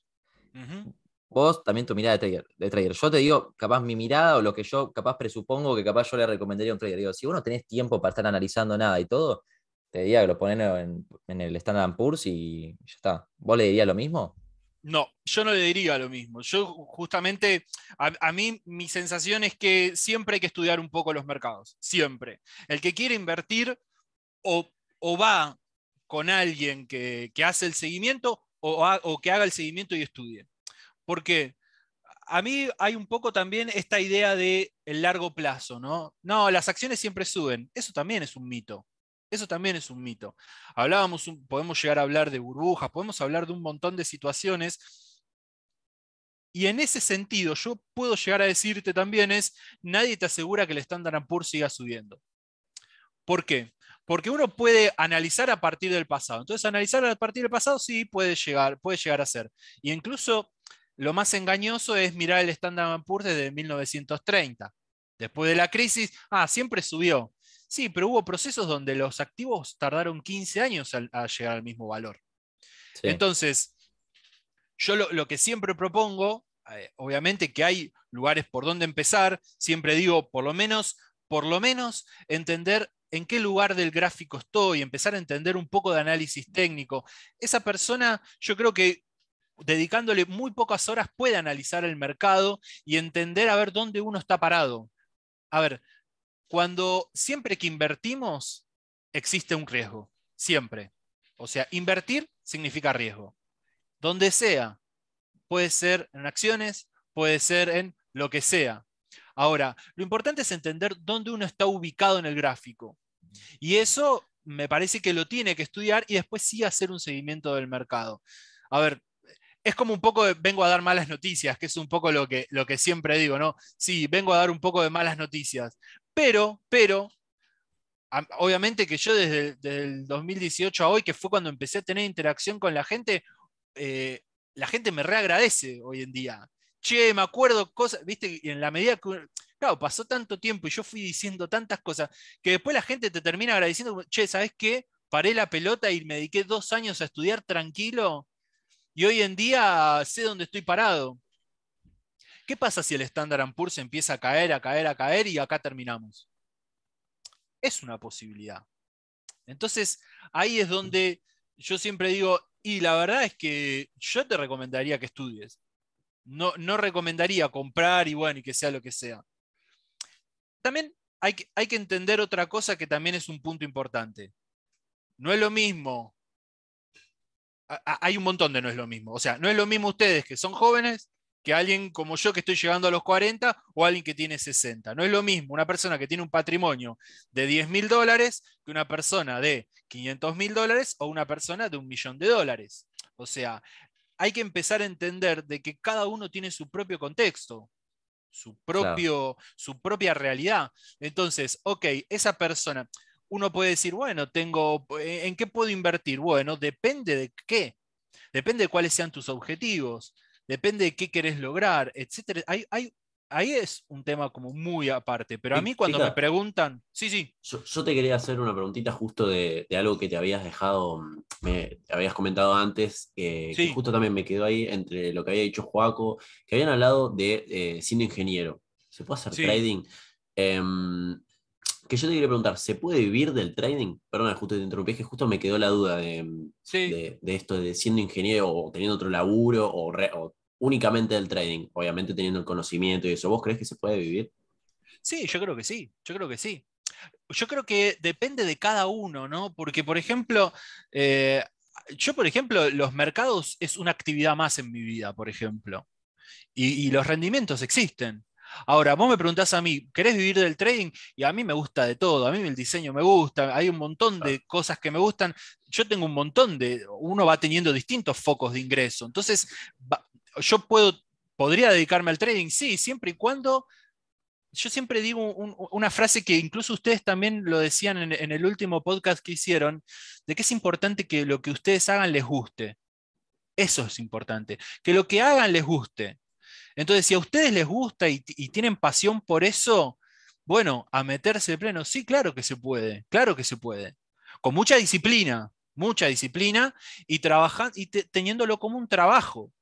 Vos también tu mirada de trader, de trader. Yo te digo, capaz mi mirada o lo que yo capaz presupongo que capaz yo le recomendaría a un trader. Digo, si vos no tenés tiempo para estar analizando nada y todo, te diría que lo ponen en, el Standard Poor's y ya está. ¿Vos le dirías lo mismo?
No, yo no le diría lo mismo. Yo justamente, a, mí mi sensación es que siempre hay que estudiar un poco los mercados, siempre. El que quiere invertir o, va con alguien que, hace el seguimiento o, o, que haga el seguimiento y estudie. Porque a mí hay un poco también esta idea de el largo plazo, ¿no? No, las acciones siempre suben. Eso también es un mito. Eso también es un mito. Hablábamos, podemos llegar a hablar de burbujas, podemos hablar de un montón de situaciones. Y en ese sentido, yo puedo llegar a decirte también es, nadie te asegura que el estándar Ampur siga subiendo. ¿Por qué? Porque uno puede analizar a partir del pasado. Entonces, analizar a partir del pasado sí puede llegar, puede llegar a ser. Y incluso lo más engañoso es mirar el estándar ampur desde 1930. Después de la crisis, ah, siempre subió. Sí, pero hubo procesos donde los activos tardaron 15 años a, llegar al mismo valor. Entonces, yo lo, que siempre propongo, eh, obviamente que hay lugares por donde empezar, siempre digo, por lo menos, por lo menos entender en qué lugar del gráfico estoy, empezar a entender un poco de análisis técnico. Esa persona, yo creo que dedicándole muy pocas horas puede analizar el mercado y entender a ver dónde uno está parado. A ver, cuando siempre que invertimos, existe un riesgo, siempre. O sea, invertir significa riesgo. Donde sea, puede ser en acciones, puede ser en lo que sea. Ahora, lo importante es entender dónde uno está ubicado en el gráfico. Y eso me parece que lo tiene que estudiar y después sí hacer un seguimiento del mercado. A ver, es como un poco de, vengo a dar malas noticias, que es un poco lo que, lo que siempre digo, ¿no? Sí, vengo a dar un poco de malas noticias, pero, pero, obviamente que yo desde, el 2018 a hoy, que fue cuando empecé a tener interacción con la gente, eh, la gente me reagradece hoy en día. Che, me acuerdo cosas, viste, y en la medida que, claro, pasó tanto tiempo y yo fui diciendo tantas cosas, que después la gente te termina agradeciendo, che, ¿sabes qué? Paré la pelota y me dediqué dos años a estudiar tranquilo y hoy en día sé dónde estoy parado. ¿Qué pasa si el Standard Poor's empieza a caer, a caer, a caer y acá terminamos? Es una posibilidad. Entonces, ahí es donde yo siempre digo, y la verdad es que yo te recomendaría que estudies. No, no recomendaría comprar y bueno, y que sea lo que sea. También hay hay que entender otra cosa que también es un punto importante. No es lo mismo hay un montón de no es lo mismo. O sea, no es lo mismo ustedes que son jóvenes que alguien como yo que estoy llegando a los 40 o alguien que tiene 60. No es lo mismo una persona que tiene un patrimonio de 10 mil dólares que una persona de 500 mil dólares o una persona de un millón de dólares. O sea, hay que empezar a entender de que cada uno tiene su propio contexto, su, propio, su propia realidad. Entonces, ok, esa persona, uno puede decir, bueno, tengo, eh, ¿en qué puedo invertir? Bueno, depende de qué. Depende de cuáles sean tus objetivos depende de qué querés lograr, etcétera. ahí es un tema como muy aparte, pero a mí cuando me
preguntan, sí, sí. Yo, te quería hacer una preguntita justo de, algo que te habías dejado, me habías comentado antes, eh, que justo también me quedó ahí entre lo que había dicho Joaco, que habían hablado de eh, siendo ingeniero. ¿Se puede hacer trading? Em, que yo te quería preguntar, ¿se puede vivir del trading? Perdón, justo te interrumpí, es que justo me quedó la duda de, esto de siendo ingeniero o teniendo otro laburo o, únicamente del trading, obviamente teniendo el conocimiento y eso. ¿Vos crees que se puede vivir?
Sí, yo creo que sí, yo creo que sí. Yo creo que depende de cada uno, ¿no? Porque, por ejemplo, eh, yo, por ejemplo, los mercados es una actividad más en mi vida, por ejemplo. y los rendimientos existen. Ahora, vos me preguntás a mí, ¿querés vivir del trading? Y a mí me gusta de todo, a mí el diseño me gusta, hay un montón de cosas que me gustan. Yo tengo un montón de, uno va teniendo distintos focos de ingreso. Entonces, yo puedo, podría dedicarme al trading, sí, siempre y cuando yo siempre digo una frase que incluso ustedes también lo decían en, el último podcast que hicieron, de que es importante que lo que ustedes hagan les guste. Eso es importante, que lo que hagan les guste. Entonces, si a ustedes les gusta y, tienen pasión por eso, bueno, a meterse de pleno, sí, claro que se puede, claro que se puede. Con mucha disciplina, mucha disciplina y, trabajando y teniéndolo como un trabajo.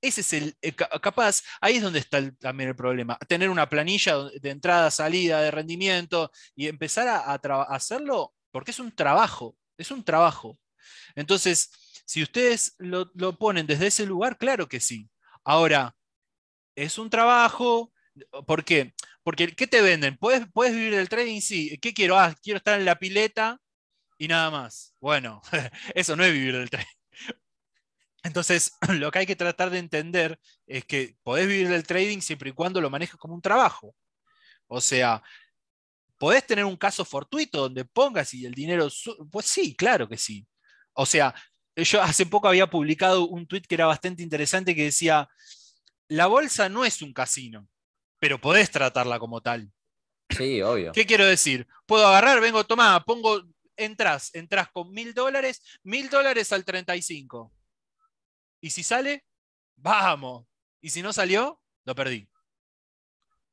Ese es el, eh, capaz, ahí es donde está también el problema. Tener una planilla de entrada, salida, de rendimiento y empezar a, hacerlo porque es un trabajo, es un trabajo. Entonces, si ustedes lo ponen desde ese lugar, claro que sí. Ahora, es un trabajo. ¿Por qué? Porque ¿qué te venden? ¿Puedes, puedes vivir del trading? Sí. ¿Qué quiero? Ah, quiero estar en la pileta y nada más. Bueno, eso no es vivir del trading. Entonces, lo que hay que tratar de entender es que podés vivir del trading siempre y cuando lo manejes como un trabajo. O sea, podés tener un caso fortuito donde pongas y el dinero... Pues sí, claro que sí. O sea, yo hace poco había publicado un tweet que era bastante interesante que decía, la bolsa no es un casino, pero podés tratarla como tal. Sí, obvio. ¿Qué quiero decir? Puedo agarrar, vengo, tomá, pongo, entras, entras con mil dólares, mil dólares al 35. Y si sale, vamos. Y si no salió, lo perdí.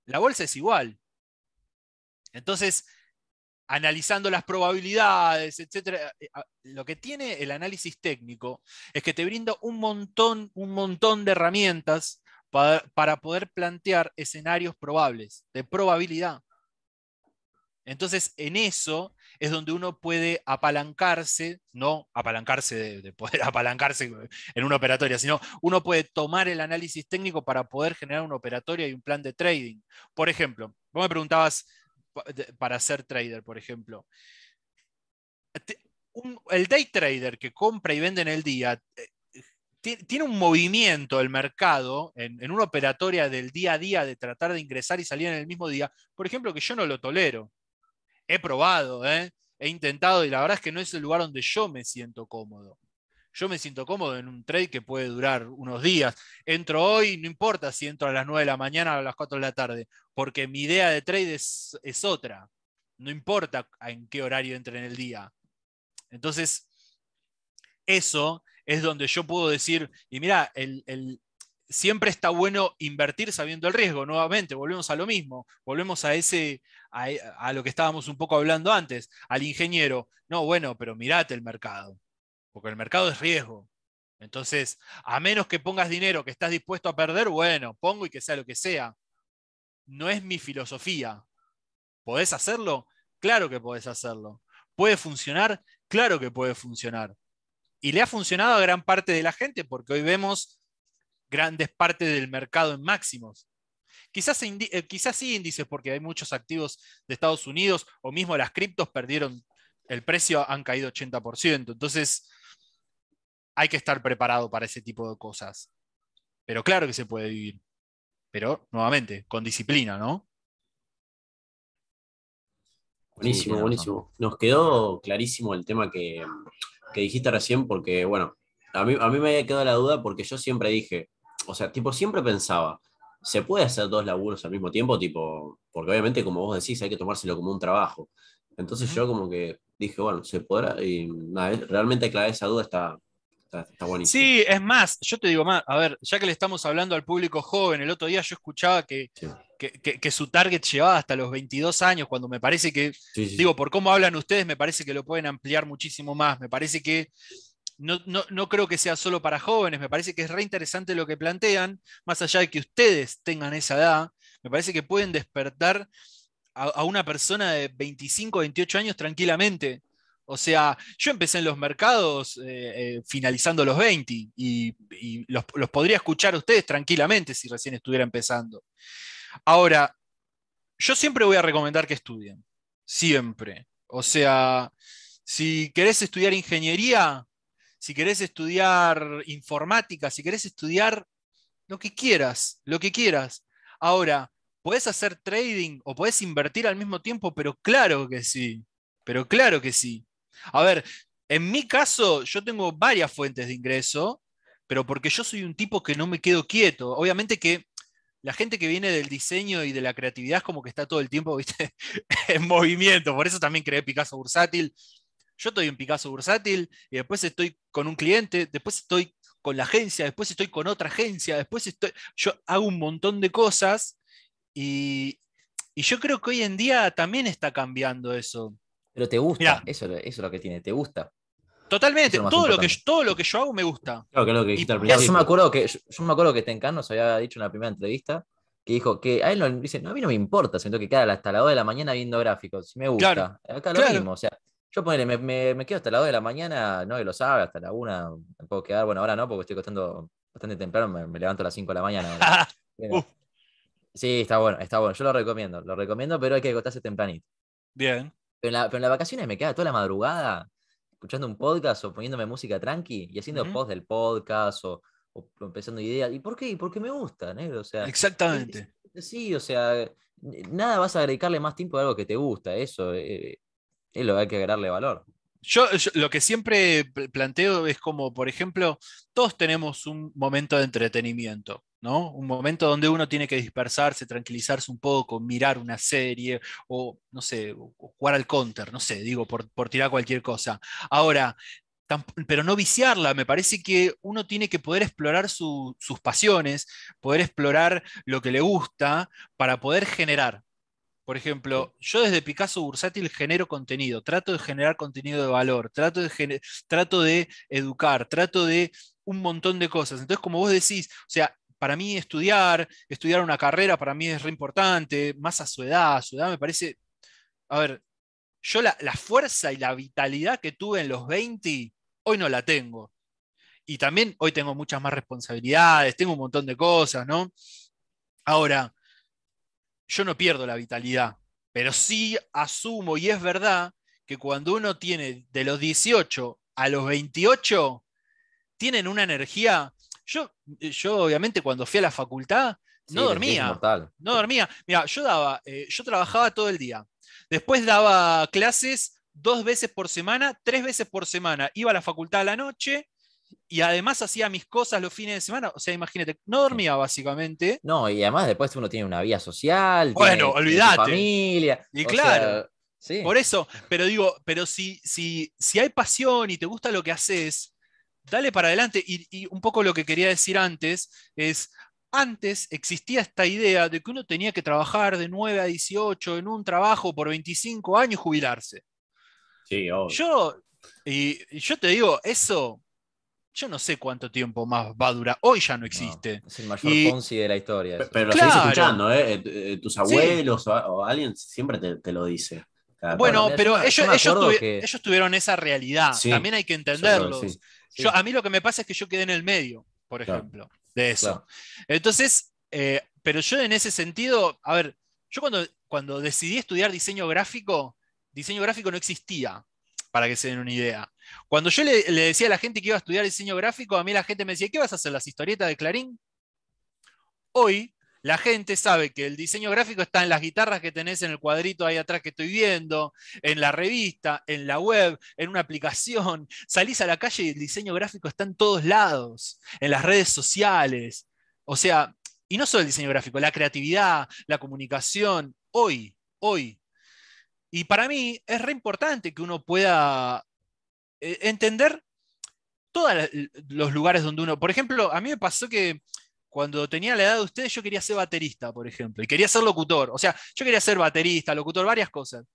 La bolsa es igual. Entonces, analizando las probabilidades, etcétera, eh, lo que tiene el análisis técnico es que te brinda un montón, un montón de herramientas para, poder plantear escenarios probables, de probabilidad. Entonces, en eso es donde uno puede apalancarse, no apalancarse de, poder apalancarse en una operatoria, sino uno puede tomar el análisis técnico para poder generar una operatoria y un plan de trading. Por ejemplo, vos me preguntabas para ser trader, por ejemplo. el day trader que compra y vende en el día eh, tiene un movimiento el mercado en, una operatoria del día a día de tratar de ingresar y salir en el mismo día, por ejemplo, que yo no lo tolero. He probado, ¿eh? he intentado y la verdad es que no es el lugar donde yo me siento cómodo. Yo me siento cómodo en un trade que puede durar unos días. Entro hoy, no importa si entro a las 9 de la mañana o a las 4 de la tarde, porque mi idea de trade es, es otra. No importa en qué horario entre en el día. Entonces, eso es donde yo puedo decir, y mira, el, siempre está bueno invertir sabiendo el riesgo, nuevamente, volvemos a lo mismo, volvemos a ese, a, a, lo que estábamos un poco hablando antes, al ingeniero, no, bueno, pero mirate el mercado, porque el mercado es riesgo. Entonces, a menos que pongas dinero que estás dispuesto a perder, bueno, pongo y que sea lo que sea. No es mi filosofía. ¿Podés hacerlo? Claro que podés hacerlo. ¿Puede funcionar? Claro que puede funcionar. Y le ha funcionado a gran parte de la gente, porque hoy vemos grandes partes del mercado en máximos. Quizás, eh, quizás sí índices, porque hay muchos activos de Estados Unidos, o mismo las criptos perdieron el precio, han caído 80%. Entonces, hay que estar preparado para ese tipo de cosas. Pero claro que se puede vivir. Pero, nuevamente, con disciplina, ¿no? Buenísimo, buenísimo.
Nos quedó clarísimo el tema que que dijiste recién, porque, bueno, a mí, a mí me había quedado la duda porque yo siempre dije, o sea, tipo, siempre pensaba, ¿se puede hacer dos laburos al mismo tiempo? Tipo, porque obviamente, como vos decís, hay que tomárselo como un trabajo. Entonces yo como que dije, bueno, se podrá, y nada, realmente clave esa duda está, Sí, es más, yo te digo más, a ver, ya que le estamos hablando al público joven, el otro día yo escuchaba
que, su target llevaba hasta los 22 años, cuando me parece que, digo, por cómo hablan ustedes, me parece que lo pueden ampliar muchísimo más, me parece que no, creo que sea solo para jóvenes, me parece que es re interesante lo que plantean, más allá de que ustedes tengan esa edad, me parece que pueden despertar a, a una persona de 25, 28 años tranquilamente o sea, yo empecé en los mercados eh, eh, finalizando los 20 y, los, los, podría escuchar ustedes tranquilamente si recién estuviera empezando. Ahora, yo siempre voy a recomendar que estudien, siempre. O sea, si querés estudiar ingeniería, si querés estudiar informática, si querés estudiar lo que quieras, lo que quieras. Ahora, ¿podés hacer trading o podés invertir al mismo tiempo? Pero claro que sí, pero claro que sí. A ver, en mi caso yo tengo varias fuentes de ingreso, pero porque yo soy un tipo que no me quedo quieto. Obviamente que la gente que viene del diseño y de la creatividad es como que está todo el tiempo en movimiento. Por eso también creé Picasso Bursátil. Yo estoy en Picasso Bursátil y después estoy con un cliente, después estoy con la agencia, después estoy con otra agencia, después estoy. Yo hago un montón de cosas y yo creo que hoy en día también está cambiando eso.
Pero te gusta, eso, es lo que tiene, te gusta.
Totalmente, todo, lo que,
todo lo que yo hago me gusta. Claro, que que Yo me acuerdo que, yo, acuerdo que Tenkan nos había dicho en la primera entrevista que dijo que a él no, dice, no, a mí no me importa, siento que queda hasta la 2 de la mañana viendo gráficos, me gusta. Acá lo mismo, o sea, yo ponele, me, quedo hasta la 2 de la mañana, no, y lo sabe, hasta la 1 me puedo quedar, bueno, ahora no, porque estoy costando bastante temprano, me, levanto a las 5 de la mañana. Sí, está bueno, está bueno, yo lo recomiendo, lo recomiendo, pero hay que acostarse tempranito. Bien. Pero en, las vacaciones me queda toda la madrugada escuchando un podcast o poniéndome música tranqui y haciendo post del podcast o, empezando ideas. ¿Y por qué? Porque me gusta, negro? O sea, Exactamente. Sí, o sea, nada vas a dedicarle más tiempo a algo que te gusta, eso eh, es lo que hay que agregarle valor. yo, lo que siempre planteo es como, por ejemplo,
todos tenemos un momento de entretenimiento. Un momento donde uno tiene que dispersarse, tranquilizarse un poco, mirar una serie o, no sé, jugar al counter, no sé, digo, por, tirar cualquier cosa. Ahora, pero no viciarla. Me parece que uno tiene que poder explorar sus pasiones, poder explorar lo que le gusta para poder generar. Por ejemplo, yo desde Picasso Bursátil genero contenido, trato de generar contenido de valor, trato de, trato de educar, trato de un montón de cosas. Entonces, como vos decís, o sea, para mí estudiar, estudiar una carrera para mí es re importante, más a su edad, a su edad me parece, a ver, yo la, fuerza y la vitalidad que tuve en los 20, hoy no la tengo. Y también hoy tengo muchas más responsabilidades, tengo un montón de cosas, ¿no? Ahora, yo no pierdo la vitalidad, pero sí asumo, y es verdad, que cuando uno tiene de los 18 a los 28, tienen una energía yo, eh, yo obviamente cuando fui a la facultad, no dormía. No dormía. Mira, yo daba, eh, yo trabajaba todo el día. Después daba clases dos veces por semana, tres veces por semana. Iba a la facultad a la noche y además hacía mis cosas los fines de semana. O sea, imagínate, no dormía básicamente. No, y además después uno
tiene una vía social. Bueno, olvídate. Familia. Y claro.
sí. Por eso, pero digo, pero si, si, si hay pasión y te gusta lo que haces, dale para adelante. Y, un poco lo que quería decir antes es, antes existía esta idea de que uno tenía que trabajar de 9 a 18 en un trabajo por 25 años y jubilarse. Sí, Yo, y, yo te digo, eso yo no sé cuánto tiempo más va a durar. Hoy ya no existe. es el mayor
de la historia. Pero, lo escuchando,
¿eh?
eh, eh, eh tus abuelos o, alguien siempre te, lo dice. bueno, pero ellos, ellos,
tuvieron esa realidad. También hay que entenderlos a mí lo que me pasa es que yo quedé en el medio, por ejemplo, de eso. Entonces, eh, pero yo en ese sentido, a ver, yo cuando, cuando decidí estudiar diseño gráfico, diseño gráfico no existía, para que se den una idea. Cuando yo le, le, decía a la gente que iba a estudiar diseño gráfico, a mí la gente me decía, ¿qué vas a hacer? ¿Las historietas de Clarín? Hoy, la gente sabe que el diseño gráfico está en las guitarras que tenés en el cuadrito ahí atrás que estoy viendo, en la revista, en la web, en una aplicación. Salís a la calle y el diseño gráfico está en todos lados, en las redes sociales. O sea, y no solo el diseño gráfico, la creatividad, la comunicación, hoy, hoy. Y para mí es re importante que uno pueda eh, entender todos los lugares donde uno, por ejemplo, a mí me pasó que cuando tenía la edad de ustedes, yo quería ser baterista, por ejemplo, y quería ser locutor. O sea, yo quería ser baterista, locutor, varias cosas.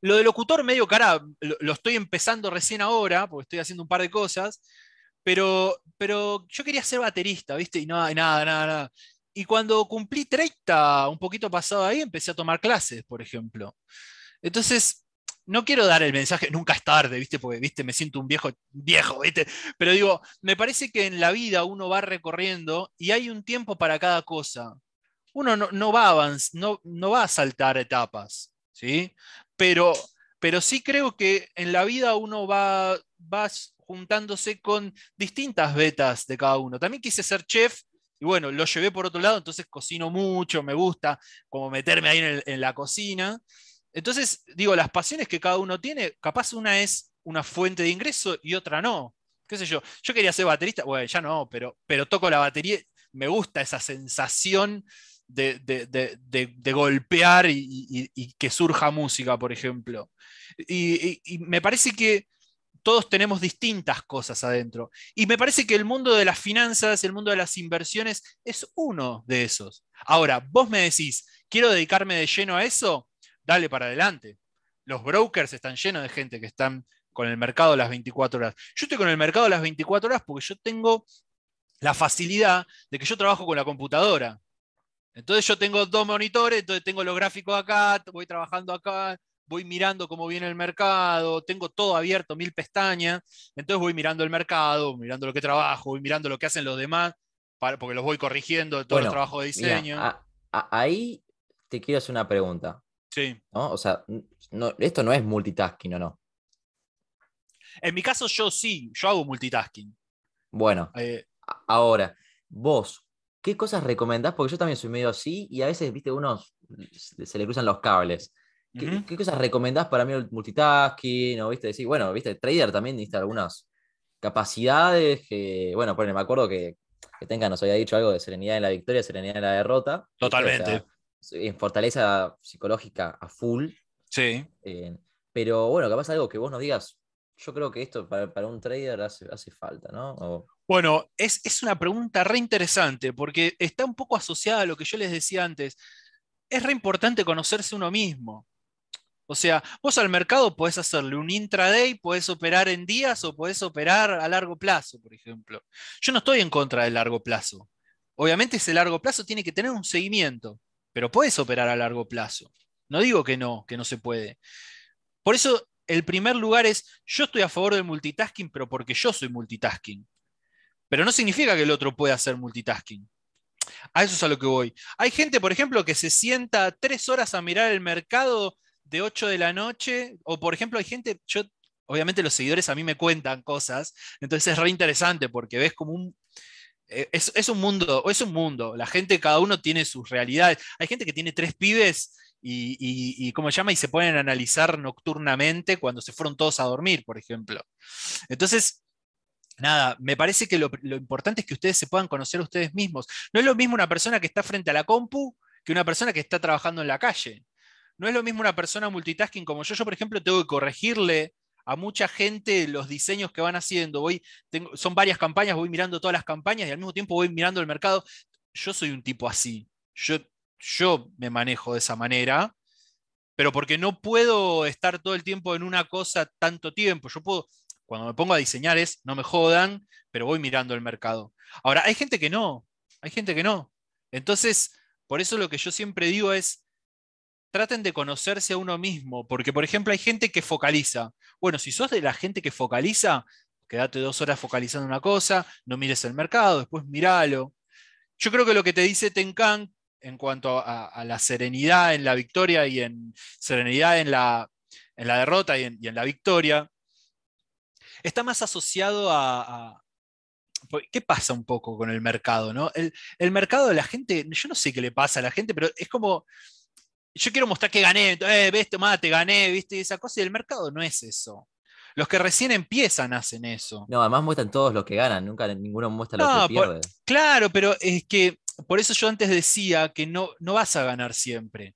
Lo de locutor medio cara, lo, estoy empezando recién ahora, porque estoy haciendo un par de cosas, pero, pero yo quería ser baterista, ¿viste? Y no, nada, nada, nada. Y cuando cumplí 30, un poquito pasado ahí, empecé a tomar clases, por ejemplo. Entonces, no quiero dar el mensaje, nunca es tarde, ¿viste? Porque, ¿viste? Me siento un viejo, viejo, ¿viste? Pero digo, me parece que en la vida uno va recorriendo y hay un tiempo para cada cosa. Uno no, va, a no, no va a saltar etapas, ¿sí? Pero, pero sí creo que en la vida uno va, juntándose con distintas vetas de cada uno. También quise ser chef y bueno, lo llevé por otro lado, entonces cocino mucho, me gusta como meterme ahí en, en la cocina. Entonces, digo, las pasiones que cada uno tiene, capaz una es una fuente de ingreso y otra no. ¿Qué sé yo? Yo quería ser baterista, bueno, ya no, pero, pero toco la batería, me gusta esa sensación de, de, golpear y, que surja música, por ejemplo. y, me parece que todos tenemos distintas cosas adentro. Y me parece que el mundo de las finanzas, el mundo de las inversiones, es uno de esos. Ahora, vos me decís, ¿quiero dedicarme de lleno a eso? dale para adelante. Los brokers están llenos de gente que están con el mercado las 24 horas. Yo estoy con el mercado las 24 horas porque yo tengo la facilidad de que yo trabajo con la computadora. Entonces yo tengo dos monitores, entonces tengo los gráficos acá, voy trabajando acá, voy mirando cómo viene el mercado, tengo todo abierto, mil pestañas, entonces voy mirando el mercado, mirando lo que trabajo, voy mirando lo que hacen los demás, para, porque los voy corrigiendo, todo el trabajo de diseño.
ahí te quiero hacer una pregunta. ¿no? O sea, esto no es multitasking, ¿o no? En mi caso, yo sí, yo hago multitasking. Bueno, eh, ahora, vos, ¿qué cosas recomendás? Porque yo también soy medio así y a veces, viste, unos se le cruzan los cables. ¿Qué, cosas recomendás para mí el multitasking? no viste? Decir, bueno, viste, trader también diste algunas capacidades que, bueno, por me acuerdo que, que nos había dicho algo de serenidad en la victoria, serenidad en la derrota. Totalmente en fortaleza psicológica a full. Sí. Eh, pero bueno, capaz algo que vos nos digas, yo creo que esto para, un trader hace, falta, ¿no?
Bueno, es, es, una pregunta re interesante porque está un poco asociada a lo que yo les decía antes. Es re importante conocerse uno mismo. O sea, vos al mercado podés hacerle un intraday, podés operar en días o podés operar a largo plazo, por ejemplo. Yo no estoy en contra del largo plazo. Obviamente ese largo plazo tiene que tener un seguimiento pero puedes operar a largo plazo. No digo que no, que no se puede. Por eso, el primer lugar es, yo estoy a favor del multitasking, pero porque yo soy multitasking. Pero no significa que el otro pueda hacer multitasking. A eso es a lo que voy. Hay gente, por ejemplo, que se sienta tres horas a mirar el mercado de 8 de la noche, o por ejemplo, hay gente, yo obviamente los seguidores a mí me cuentan cosas, entonces es re interesante porque ves como un eh, es, un mundo, es un mundo. La gente, cada uno tiene sus realidades. Hay gente que tiene tres pibes y, y, se llama? Y se ponen a analizar nocturnamente cuando se fueron todos a dormir, por ejemplo. Entonces, nada, me parece que lo, lo, importante es que ustedes se puedan conocer a ustedes mismos. No es lo mismo una persona que está frente a la compu que una persona que está trabajando en la calle. No es lo mismo una persona multitasking como yo. Yo, por ejemplo, tengo que corregirle a mucha gente los diseños que van haciendo. Voy, son varias campañas, voy mirando todas las campañas y al mismo tiempo voy mirando el mercado. Yo soy un tipo así. Yo, yo me manejo de esa manera, pero porque no puedo estar todo el tiempo en una cosa tanto tiempo. Yo puedo, cuando me pongo a diseñar es, no me jodan, pero voy mirando el mercado. Ahora, hay gente que no, hay gente que no. Entonces, por eso lo que yo siempre digo es, traten de conocerse a uno mismo, porque por ejemplo hay gente que focaliza. Bueno, si sos de la gente que focaliza, quédate dos horas focalizando una cosa, no mires el mercado, después míralo. Yo creo que lo que te dice Tenkan en cuanto a, la serenidad en la victoria y en serenidad en la, derrota y en, la victoria, está más asociado a, pues, ¿Qué pasa un poco con el mercado? ¿no? El, el mercado de la gente, yo no sé qué le pasa a la gente, pero es como yo quiero mostrar que gané, eh, ves, tomate, te gané, viste, esa cosa, y el mercado no es eso. Los que recién empiezan hacen eso.
No, además muestran todos los que
ganan, nunca ninguno muestra los que pierde. claro, pero es que por eso yo antes decía que no, no vas a ganar siempre.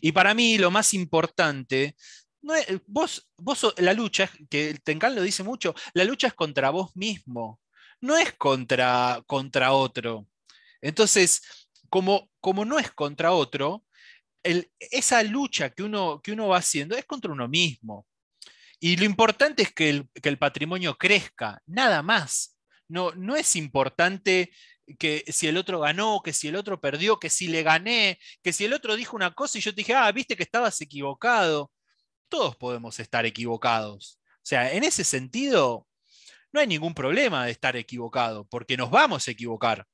Y para mí lo más importante, no vos, vos la lucha, que Tenkan lo dice mucho, la lucha es contra vos mismo, no es contra, contra otro. Entonces, como, como no es contra otro, esa lucha que uno, que uno va haciendo es contra uno mismo. Y lo importante es que el, patrimonio crezca, nada más. No, no es importante que si el otro ganó, que si el otro perdió, que si le gané, que si el otro dijo una cosa y yo te dije, ah, viste que estabas equivocado. Todos podemos estar equivocados. O sea, en ese sentido, no hay ningún problema de estar equivocado, porque nos vamos a equivocar.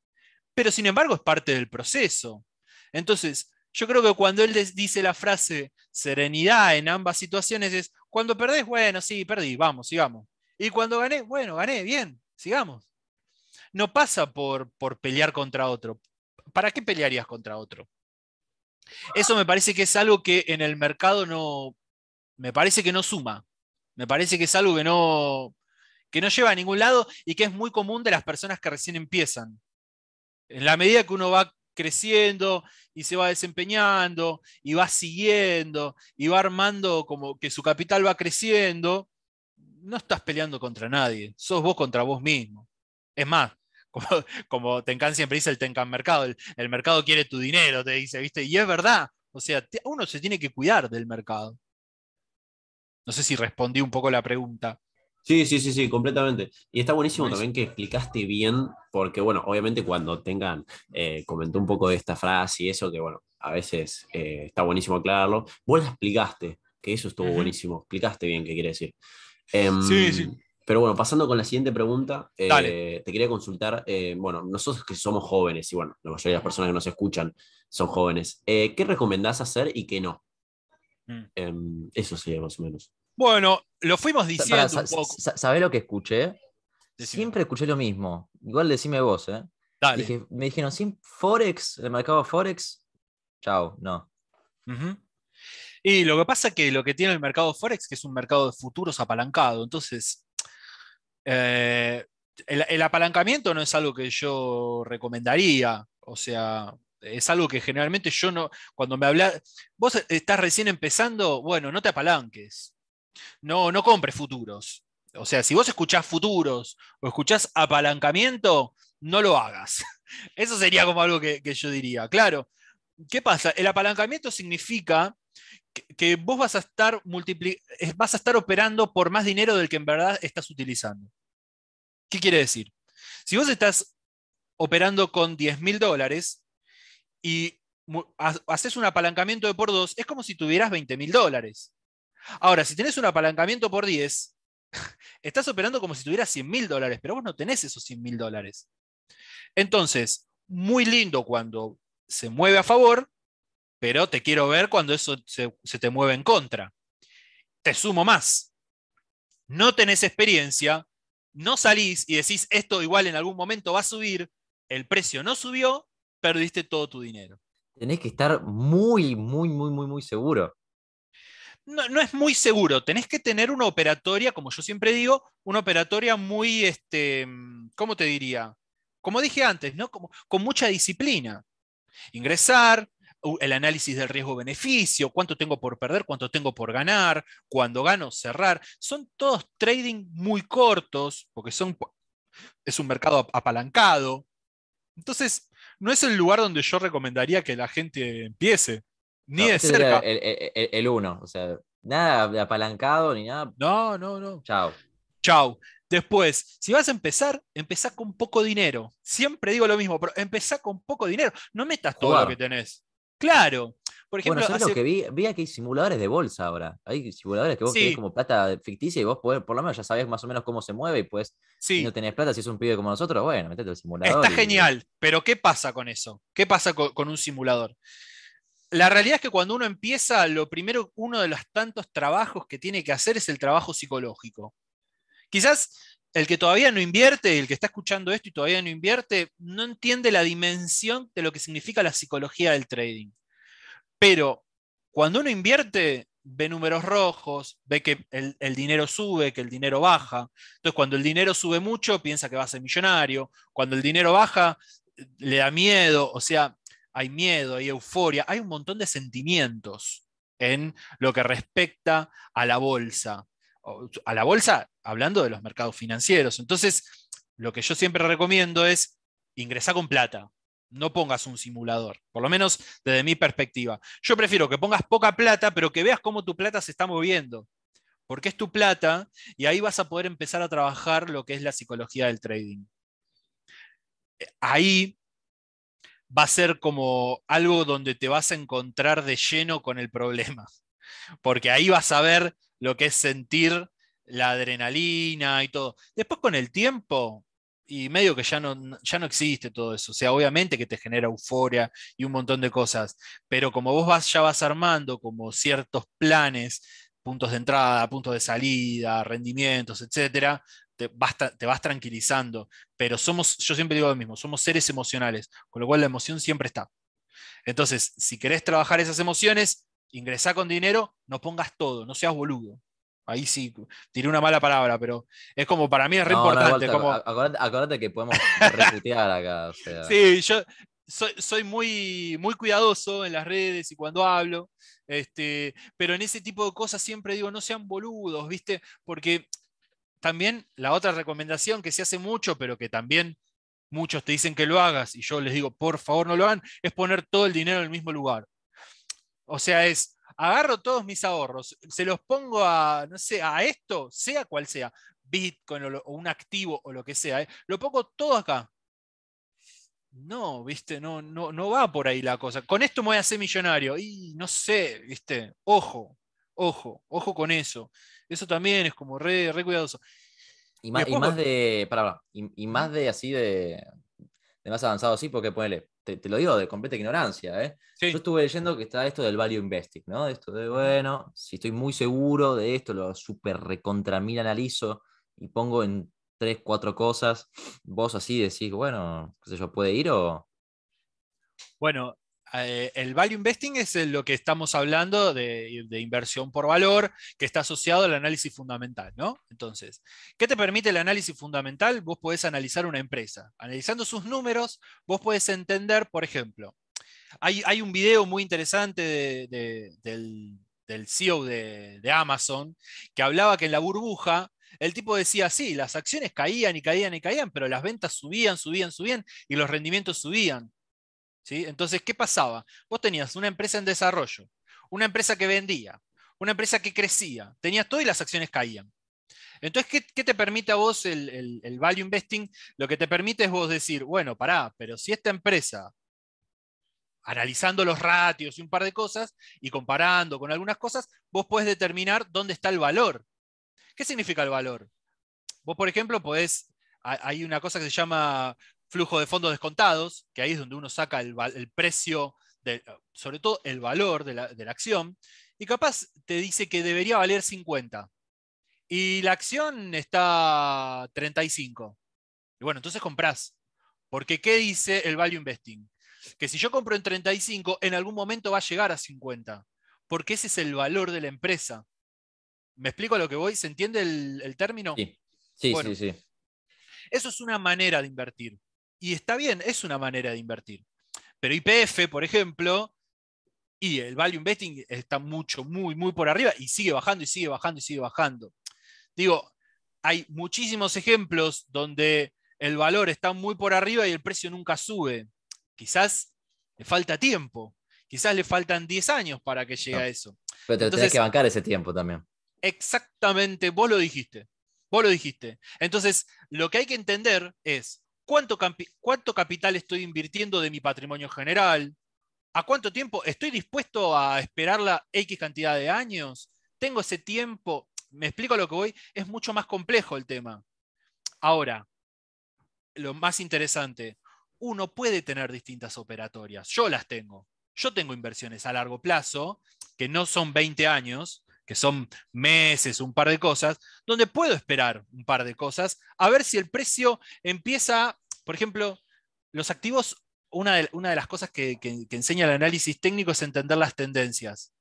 Pero sin embargo, es parte del proceso. Entonces, yo creo que cuando él dice la frase serenidad en ambas situaciones es, cuando perdés, bueno, sí, perdí, vamos, sigamos. Y cuando gané, bueno, gané, bien, sigamos. No pasa por, por pelear contra otro. ¿Para qué pelearías contra otro? Eso me parece que es algo que en el mercado no, me parece que no suma. Me parece que es algo que no, que no lleva a ningún lado y que es muy común de las personas que recién empiezan. En la medida que uno va creciendo y se va desempeñando y va siguiendo y va armando como que su capital va creciendo, no estás peleando contra nadie, sos vos contra vos mismo. Es más, como, Tenkan siempre dice el Tenkan mercado, el, mercado quiere tu dinero, te dice, ¿viste? Y es verdad, o sea, uno se tiene que cuidar del mercado.
No sé si respondí un poco la pregunta. Sí, sí, sí, sí, completamente. Y está buenísimo, también que explicaste bien, porque bueno, obviamente cuando tengan, eh, comentó un poco de esta frase y eso, que bueno, a veces eh, está buenísimo aclararlo. Vos la explicaste, que eso estuvo buenísimo, explicaste bien qué quiere decir. Em, sí, sí. Pero bueno, pasando con la siguiente pregunta, eh, te quería consultar, bueno, nosotros que somos jóvenes, y bueno, la mayoría de las personas que nos escuchan son jóvenes, ¿qué recomendás hacer y qué no? Mm. Em, eso sería más o menos.
Bueno, lo fuimos diciendo ¿Sabés lo que escuché? Siempre escuché lo mismo. Igual decime vos, ¿eh? me dijeron, Forex, el mercado Forex, chao, no. Y lo que pasa es que lo que tiene el mercado
Forex, que es un mercado de futuros apalancado, entonces eh, el, el, apalancamiento no es algo que yo recomendaría, o sea, es algo que generalmente yo no, cuando me habla, vos estás recién empezando, bueno, no te apalanques, no, no compre futuros. O sea, si vos escuchás futuros o escuchás apalancamiento, no lo hagas. Eso sería como algo que, yo diría. Claro, ¿qué pasa? El apalancamiento significa que, vos vas a, estar eh, vas a estar operando por más dinero del que en verdad estás utilizando. ¿Qué quiere decir? Si vos estás operando con 10 mil dólares y haces un apalancamiento de por dos, es como si tuvieras 20 mil dólares. Ahora, si tenés un apalancamiento por 10, estás operando como si tuvieras 100 mil dólares, pero vos no tenés esos 100 mil dólares. Entonces, muy lindo cuando se mueve a favor, pero te quiero ver cuando eso se, se te mueve en contra. Te sumo más. No tenés experiencia, no salís y decís esto igual en algún momento va a subir, el precio no subió, perdiste todo tu dinero.
Tenés que estar muy, muy, muy, muy, muy seguro
no, es muy seguro. Tenés que tener una operatoria, como yo siempre digo, una operatoria muy, este, ¿cómo te diría? Como dije antes, ¿no? Como, con mucha disciplina. Ingresar, el análisis del riesgo-beneficio, cuánto tengo por perder, cuánto tengo por ganar, cuando gano, cerrar. Son todos trading muy cortos, porque son, es un mercado apalancado. Entonces, no es el lugar donde yo recomendaría que la
gente empiece. Ni de cerca. El uno o sea, nada apalancado ni nada. No, no, no. Chao. Chao. Después, si vas a empezar,
empezá con poco dinero. Siempre digo lo mismo, pero empezá con poco dinero. No metas todo lo que
tenés. Claro. Por ejemplo, bueno, lo que vi? Vi que hay simuladores de bolsa ahora. Hay simuladores que vos como plata ficticia y vos por lo menos ya sabés más o menos cómo se mueve y pues si no tenés plata, si es un pibe como nosotros, bueno, metete el simulador. Está
genial, pero ¿qué pasa con eso?
¿Qué pasa con un simulador?
la realidad es que cuando uno empieza, lo primero, uno de los tantos trabajos que tiene que hacer es el trabajo psicológico. Quizás el que todavía no invierte, el que está escuchando esto y todavía no invierte, no entiende la dimensión de lo que significa la psicología del trading. Pero cuando uno invierte, ve números rojos, ve que el, el, dinero sube, que el dinero baja. Entonces, cuando el dinero sube mucho, piensa que va a ser millonario. Cuando el dinero baja, le da miedo. O sea, hay miedo, hay euforia, hay un montón de sentimientos en lo que respecta a la bolsa. A la bolsa, hablando de los mercados financieros. Entonces, lo que yo siempre recomiendo es ingresar con plata. No pongas un simulador, por lo menos desde mi perspectiva. Yo prefiero que pongas poca plata, pero que veas cómo tu plata se está moviendo, porque es tu plata y ahí vas a poder empezar a trabajar lo que es la psicología del trading. Eh, ahí va a ser como algo donde te vas a encontrar de lleno con el problema, porque ahí vas a ver lo que es sentir la adrenalina y todo. Después con el tiempo, y medio que ya no, ya no existe todo eso, o sea, obviamente que te genera euforia y un montón de cosas, pero como vos vas, ya vas armando como ciertos planes puntos de entrada, puntos de salida, rendimientos, etcétera, te vas, tranquilizando, pero somos, yo siempre digo lo mismo, somos seres emocionales, con lo cual la emoción siempre está. Entonces, si querés trabajar esas emociones, ingresá con dinero, no pongas todo, no seas boludo. Ahí sí, tiré una mala palabra, pero es como para mí es re importante. acordate,
que podemos reputear acá. Sí,
yo soy, muy, muy cuidadoso en las redes y cuando hablo, este, pero en ese tipo de cosas siempre digo, no sean boludos, ¿viste? Porque también la otra recomendación que se hace mucho, pero que también muchos te dicen que lo hagas, y yo les digo, por favor no lo hagan, es poner todo el dinero en el mismo lugar. O sea, es, agarro todos mis ahorros, se los pongo a, no sé, a esto, sea cual sea, Bitcoin o, un activo o lo que sea, ¿eh? lo pongo todo acá. No, viste, no, no, no va por ahí la cosa. Con esto me voy a hacer millonario. Y no sé, viste, ojo, Ojo, ojo con eso.
Eso también es como re, cuidadoso. Y más, de. Para, y, más de así de. De más avanzado, así porque Te, lo digo de completa ignorancia, ¿eh? Yo estuve leyendo que está esto del value investing, ¿no? Esto de, bueno, si estoy muy seguro de esto, lo super recontra mil analizo y pongo en tres, cuatro cosas, vos así decís, bueno, qué sé yo, ¿puede ir o...?
Bueno, eh, el value investing es lo que estamos hablando de, inversión por valor, que está asociado al análisis fundamental, ¿no? Entonces, ¿qué te permite el análisis fundamental? Vos podés analizar una empresa. Analizando sus números, vos podés entender, por ejemplo, hay, un video muy interesante del, del, CEO de Amazon que hablaba que en la burbuja el tipo decía, sí, las acciones caían y caían y caían, pero las ventas subían, subían, subían y los rendimientos subían. Entonces, ¿qué pasaba? Vos tenías una empresa en desarrollo, una empresa que vendía, una empresa que crecía, tenías todo y las acciones caían. Entonces, ¿qué, te permite a vos el, el, value investing? Lo que te permite es vos decir, bueno, pará, pero si esta empresa, analizando los ratios y un par de cosas y comparando con algunas cosas, vos podés determinar dónde está el valor. ¿Qué significa el valor? Vos, por ejemplo, podés, hay una cosa que se llama flujo de fondos descontados, que ahí es donde uno saca el, precio, sobre todo el valor de la, acción, y capaz te dice que debería valer 50 y la acción está 35. Y bueno, entonces compras, porque ¿qué dice el value investing? Que si yo compro en 35, en algún momento va a llegar a 50, porque ese es el valor de la empresa. ¿Me explico a lo que voy? ¿Se entiende el, término? Sí, sí, sí. Eso es una manera de invertir. Y está bien, es una manera de invertir. Pero IPF, por ejemplo, y el value investing está mucho, muy, muy por arriba y sigue bajando y sigue bajando y sigue bajando. Digo, hay muchísimos ejemplos donde el valor está muy por arriba y el precio nunca sube. Quizás le falta tiempo, quizás le faltan 10 años para que llegue a eso.
Pero te Entonces, tenés que bancar ese tiempo también.
Exactamente, vos lo dijiste. Vos lo dijiste. Entonces, lo que hay que entender es, cuánto, capital estoy invirtiendo de mi patrimonio general, a cuánto tiempo estoy dispuesto a esperar la X cantidad de años, tengo ese tiempo, me explico a lo que voy, es mucho más complejo el tema. Ahora, lo más interesante, uno puede tener distintas operatorias, yo las tengo. Yo tengo inversiones a largo plazo, que no son 20 años, que son meses, un par de cosas, donde puedo esperar un par de cosas, a ver si el precio empieza por ejemplo, los activos, una de, las cosas que, que enseña el análisis técnico es entender las tendencias.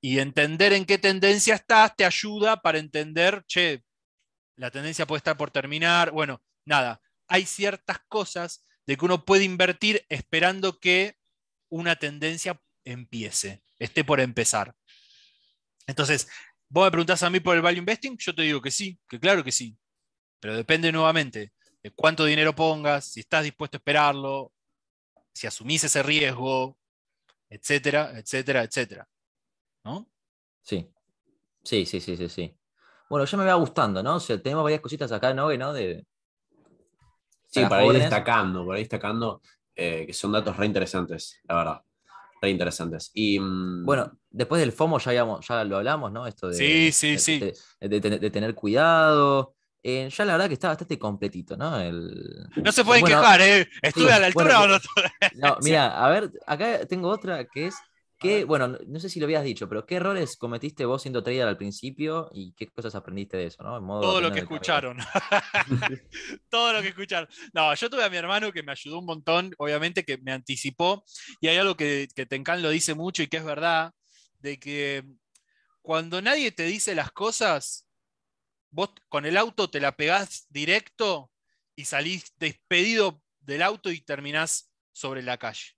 Y entender en qué tendencia estás te ayuda para entender, che, la tendencia puede estar por terminar. Bueno, nada, hay ciertas cosas de que uno puede invertir esperando que una tendencia empiece, esté por empezar. Entonces, vos me preguntás a mí por el value investing, yo te digo que sí, que claro que sí, pero depende nuevamente de eh, cuánto dinero pongas, si estás dispuesto a esperarlo, si asumís ese riesgo,
etcétera, etcétera, etcétera. ¿No? Sí. Sí, sí, sí, sí, sí. Bueno, ya me va gustando, ¿no? O sea, tenemos varias cositas acá, ¿no? ¿No? De...
Sí, para ir destacando,
para ir destacando, eh, que son datos re interesantes, la verdad. Re interesantes. Y, mm, Bueno,
después del FOMO ya, ya lo hablamos, ¿no? Esto sí, sí, sí. de tener cuidado, eh, ya la verdad que está bastante completito, ¿no? No se eh, pueden quejar, ¿eh? ¿eh? ¿Estuve a la altura o no No, mira, a ver, acá tengo otra que es que, bueno, no sé si lo habías dicho, pero ¿qué errores cometiste vos siendo trader al principio y qué cosas aprendiste de eso, ¿no? Todo lo que escucharon.
Todo lo que escucharon. No, yo tuve a mi hermano que me ayudó un montón, obviamente que me anticipó, y hay algo que, que Tenkan lo dice mucho y que es verdad, de que cuando nadie te dice las cosas, vos con el auto te la pegás directo y salís despedido del auto y terminás sobre la calle.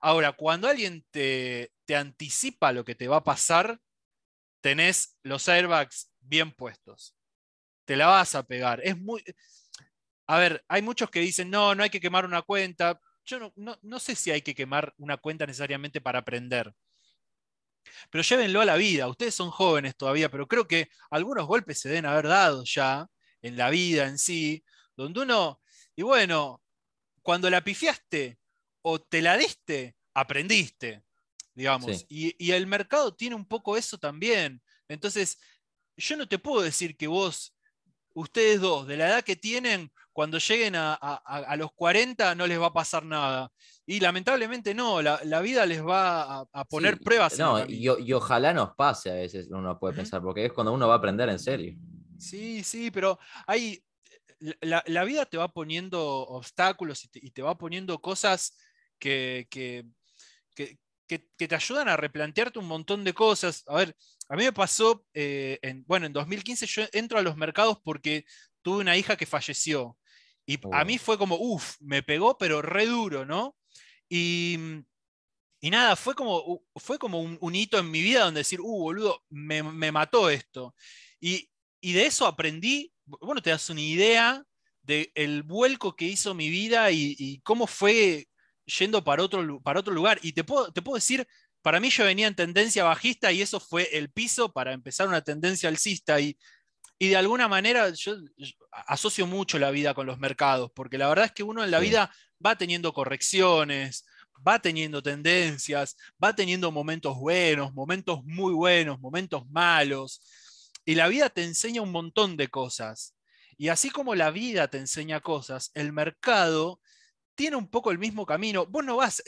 Ahora, cuando alguien te, te anticipa lo que te va a pasar, tenés los airbags bien puestos. Te la vas a pegar. Es muy. A ver, hay muchos que dicen, no, no hay que quemar una cuenta. Yo no, no sé si hay que quemar una cuenta necesariamente para aprender. Pero llévenlo a la vida. Ustedes son jóvenes todavía, pero creo que algunos golpes se deben haber dado ya en la vida en sí, donde uno, y bueno, cuando la pifiaste o te la diste, aprendiste, digamos. Y, y el mercado tiene un poco eso también. Entonces, yo no te puedo decir que vos, ustedes dos, de la edad que tienen, cuando lleguen a, los 40 no les va a pasar nada. Y lamentablemente no, la, vida les va a, poner pruebas. No, y,
ojalá nos pase a veces, uno puede pensar, porque es cuando uno va a aprender en serio.
Sí, sí, pero hay, la, vida te va poniendo obstáculos y te, va poniendo cosas que, que, te ayudan a replantearte un montón de cosas. A ver, a mí me pasó, eh, en, bueno, en 2015 yo entro a los mercados porque tuve una hija que falleció. Y a mí fue como, uff, me pegó, pero re duro, ¿no? Y, nada, fue como, fue como un, hito en mi vida donde decir, uh, boludo, me, mató esto. Y, de eso aprendí, bueno, te das una idea del el vuelco que hizo mi vida y, y, cómo fue yendo para otro, para otro lugar. Y te puedo, te puedo decir, para mí yo venía en tendencia bajista y eso fue el piso para empezar una tendencia alcista. Y y de alguna manera yo asocio mucho la vida con los mercados, porque la verdad es que uno en la vida va teniendo correcciones, va teniendo tendencias, va teniendo momentos buenos, momentos muy buenos, momentos malos. Y la vida te enseña un montón de cosas. Y así como la vida te enseña cosas, el mercado tiene un poco el mismo camino. Vos no vas,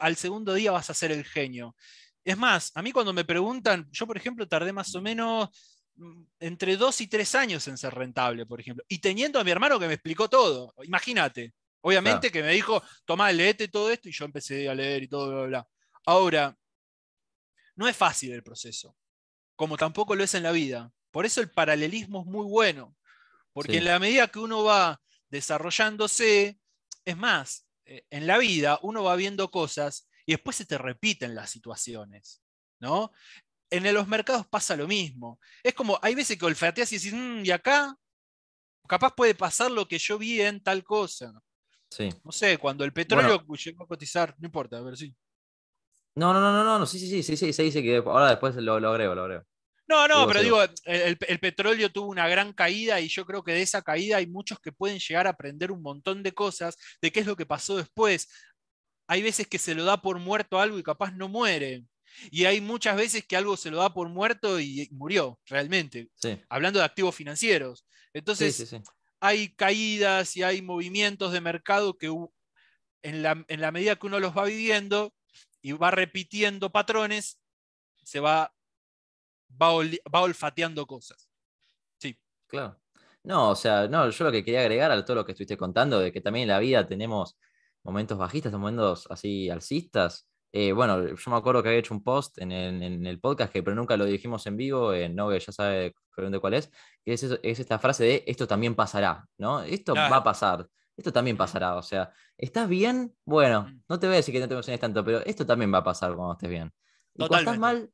al segundo día vas a ser el genio. Es más, a mí cuando me preguntan, yo por ejemplo tardé más o menos Mm, entre dos y tres años en ser rentable, por ejemplo. Y teniendo a mi hermano que me explicó todo, imagínate. Obviamente que me dijo, tomá, leete todo esto y yo empecé a leer y todo, bla, bla. Ahora, no es fácil el proceso, como tampoco lo es en la vida. Por eso el paralelismo es muy bueno, porque en la medida que uno va desarrollándose, es más, eh, en la vida uno va viendo cosas y después se te repiten las situaciones, ¿no? en los mercados pasa lo mismo. Es como, hay veces que olfateas y decís, mm, y acá capaz puede pasar lo que yo vi en tal cosa. No sé, cuando el petróleo llegó a cotizar, no importa, a ver sí.
No, no, no, no, no, sí, sí, sí, sí, sí, se dice que ahora después lo, lo agrego, lo agrego.
No, no, pero digo, el, petróleo tuvo una gran caída y yo creo que de esa caída hay muchos que pueden llegar a aprender un montón de cosas de qué es lo que pasó después. Hay veces que se lo da por muerto algo y capaz no muere. Y hay muchas veces que algo se lo da por muerto y murió, realmente. Hablando de activos financieros. Entonces, hay caídas y hay movimientos de mercado que en la, medida que uno los va viviendo y va repitiendo patrones, se va, va, olfateando cosas. Sí. Claro.
No, o sea, no, yo lo que quería agregar a todo lo que estuviste contando, de que también en la vida tenemos momentos bajistas, momentos así alcistas, eh, bueno, yo me acuerdo que había hecho un post en el, podcast, que pero nunca lo dijimos en vivo, en eh, no, que ya sabe de cuál es, que es, esta frase de esto también pasará, ¿no? Esto va a pasar, esto también pasará, o sea, ¿estás bien? Bueno, mm. no te voy a decir que no te emociones tanto, pero esto también va a pasar cuando estés bien. Y cuando estás mal,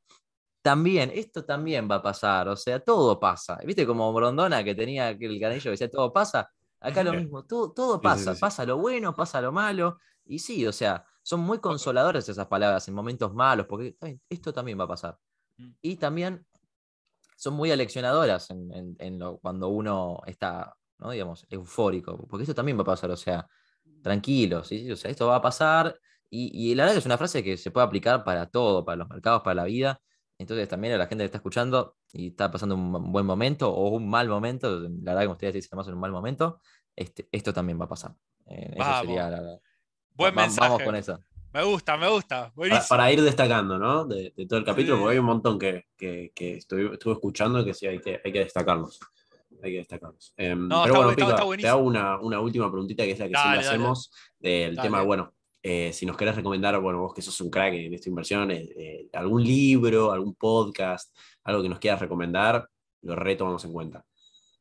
también, esto también va a pasar, o sea, todo pasa. ¿Viste como Brondona que tenía el canillo que decía todo pasa? Acá lo eh. mismo, todo, pasa, pasa lo bueno, pasa lo malo, y sí, o sea, son muy consoladoras esas palabras en momentos malos, porque esto también va a pasar. Mm. Y también son muy aleccionadoras cuando uno está, ¿no? digamos, eufórico, porque esto también va a pasar, o sea, tranquilos, ¿sí? o sea, esto va a pasar. Y, y, la verdad es una frase que se puede aplicar para todo, para los mercados, para la vida. Entonces también a la gente que está escuchando y está pasando un buen momento o un mal momento, la verdad que ustedes dicen más en un mal momento, este, esto también va a pasar. Eh, Buen mensaje. Vamos con eso.
Me gusta, me gusta.
Para,
ir destacando, ¿no? De, todo el capítulo, porque hay un montón que, que, estuve, escuchando que sí hay que, hay que destacarlos. Hay que destacarlos. Em, pero bueno, te hago una, última preguntita que es la que siempre hacemos del tema, bueno, eh, si nos quieres recomendar, bueno, vos que sos un crack en esta inversión, eh, eh, algún libro, algún podcast, algo que nos quieras recomendar, lo retomamos en cuenta.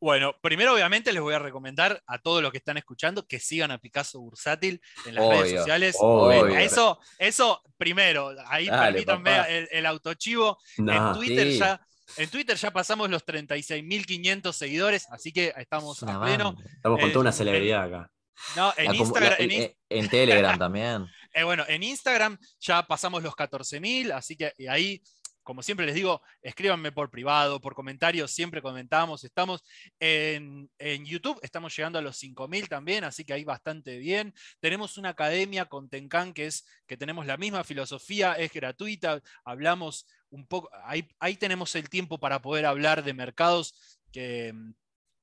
Bueno, primero obviamente les voy a recomendar a todos los que están escuchando que sigan a Picasso Bursátil en las redes sociales. Eso, eso primero, ahí permítanme el, autochivo. en Twitter ya. En Twitter ya pasamos los 36.500 seguidores, así que estamos a pleno. Estamos con eh, toda una celebridad acá. No, en Instagram.
Telegram también.
bueno, en Instagram ya pasamos los 14.000, así que ahí como siempre les digo, escríbanme por privado, por comentarios, siempre comentamos. Estamos en, YouTube, estamos llegando a los 5.000 también, así que ahí bastante bien. Tenemos una academia con Tenkan que, es, que tenemos la misma filosofía, es gratuita, hablamos un poco, ahí, tenemos el tiempo para poder hablar de mercados que mm,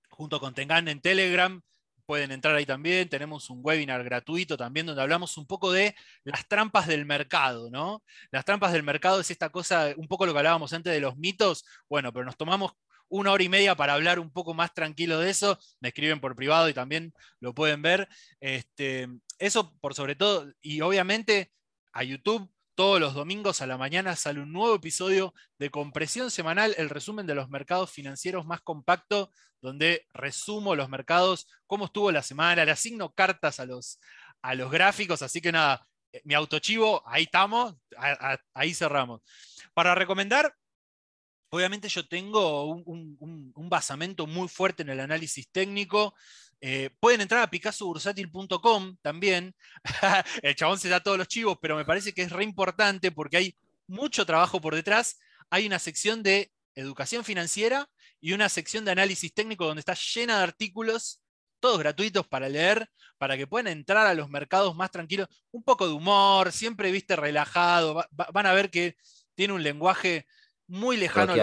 junto con Tengan en Telegram pueden entrar ahí también. Tenemos un webinar gratuito también donde hablamos un poco de las trampas del mercado, ¿no? Las trampas del mercado es esta cosa, un poco lo que hablábamos antes de los mitos. Bueno, pero nos tomamos una hora y media para hablar un poco más tranquilo de eso. Me escriben por privado y también lo pueden ver. Este, eso por sobre todo, y obviamente a YouTube todos los domingos a la mañana sale un nuevo episodio de Compresión Semanal, el resumen de los mercados financieros más compacto, donde resumo los mercados, cómo estuvo la semana, le asigno cartas a los, a los gráficos, así que nada, eh, mi autochivo, ahí estamos, ahí cerramos. Para recomendar, obviamente yo tengo un, un, basamento muy fuerte en el análisis técnico, eh, pueden entrar a picassobursátil.com también. el chabón se da todos los chivos, pero me parece que es re importante porque hay mucho trabajo por detrás. Hay una sección de educación financiera y una sección de análisis técnico donde está llena de artículos, todos gratuitos para leer, para que puedan entrar a los mercados más tranquilos. Un poco de humor, siempre viste relajado. van a ver que tiene un lenguaje muy lejano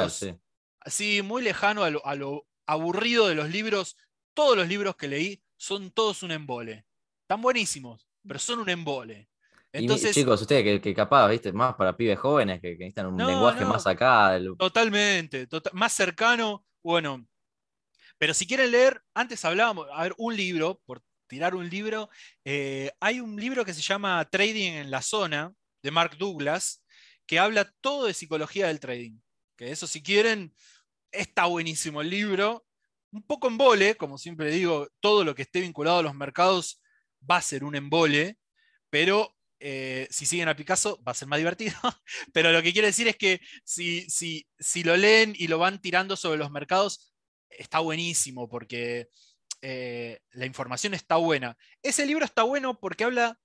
muy lejano a lo aburrido de los libros todos los libros que leí son todos un embole. Están buenísimos, pero son un embole.
Entonces, chicos, ustedes que, capaz, viste, más para pibes jóvenes que, necesitan un lenguaje más acá.
Totalmente, tota-, más cercano. Bueno, pero si quieren leer, antes hablábamos, a ver, un libro, por tirar un libro, eh, hay un libro que se llama Trading en la Zona, de Mark Douglas, que habla todo de psicología del trading. Que eso, si quieren, está buenísimo el libro un poco embole, como siempre digo, todo lo que esté vinculado a los mercados va a ser un embole, pero eh, si siguen a Picasso va a ser más divertido. pero lo que quiero decir es que si, si, si, lo leen y lo van tirando sobre los mercados, está buenísimo porque eh, la información está buena. Ese libro está bueno porque habla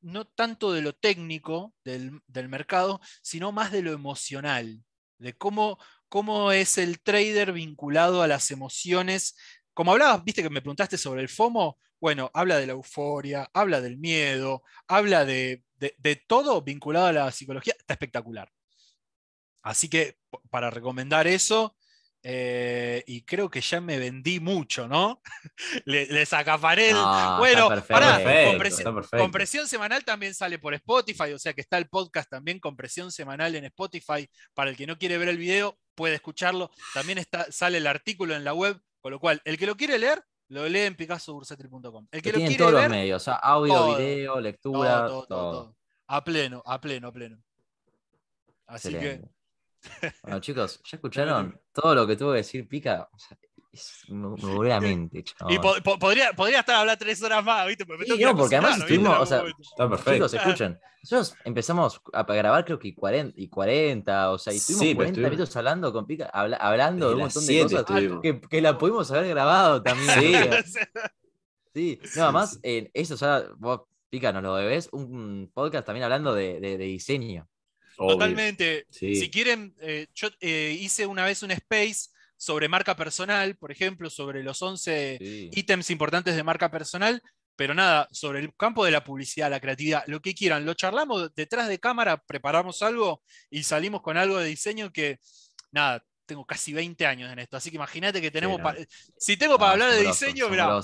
no tanto de lo técnico del, del mercado, sino más de lo emocional, de cómo cómo es el trader vinculado a las emociones. Como hablabas, viste que me preguntaste sobre el FOMO, bueno, habla de la euforia, habla del miedo, habla de, todo vinculado a la psicología, está espectacular. Así que para recomendar eso, eh, y creo que ya me vendí mucho, ¿no? les acaparé el. Ah, bueno, compresión, semanal también sale por Spotify, o sea que está el podcast también, compresión semanal en Spotify. Para el que no quiere ver el video, puede escucharlo. También está, sale el artículo en la web, con lo cual, el que lo quiere leer, lo lee en picassobursetri.com El que, todos los medios, audio, video, lectura, todo, A pleno, a pleno, a pleno. Así que.
Bueno, chicos, ¿ya escucharon todo lo que tuvo que decir Pica? O sea, Y
podría, podría estar hablando tres horas más,
¿viste? no, porque además estuvimos, o sea, está perfecto. chicos, escuchen. Nosotros empezamos a grabar creo que 40, y 40 o sea, estuvimos 40 minutos hablando con Pica, hablando de un montón de cosas que, la pudimos haber grabado también. Sí, sí. no, eh, eso ya, vos, Pica, nos lo debes, un podcast también hablando de diseño. Totalmente. Si
quieren, eh, yo eh, hice una vez un space sobre marca personal, por ejemplo, sobre los 11 ítems importantes de marca personal, pero nada, sobre el campo de la publicidad, la creatividad, lo que quieran. Lo charlamos detrás de cámara, preparamos algo y salimos con algo de diseño que, nada, tengo casi 20 años en esto, así que imagínate que tenemos.
Si tengo para hablar de diseño, mira,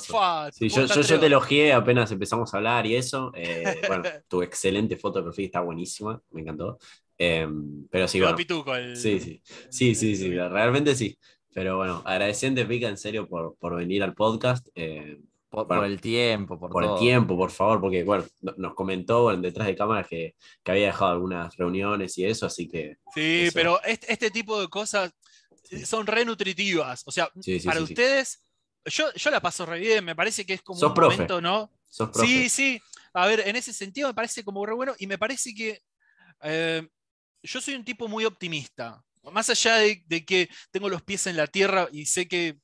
yo, te elogié apenas empezamos a hablar y eso. Eh, bueno, tu excelente foto de perfil está buenísima, me encantó. Em, pero sí, bueno. sí, sí, sí, sí, realmente sí. Pero bueno, agradeciente, Vika en serio, por, venir al podcast. Eh, por, el tiempo, por, por el tiempo, por favor, porque bueno, nos comentó detrás de cámara que, había dejado algunas reuniones y eso, así que.
Sí, pero este, este, tipo de cosas son re nutritivas. O sea, para ustedes, Yo, yo la paso re bien, me parece que es como un momento, ¿no? Sí, sí. A ver, en ese sentido me parece como re bueno y me parece que eh, yo soy un tipo muy optimista. Más allá de, que tengo los pies en la tierra y sé que,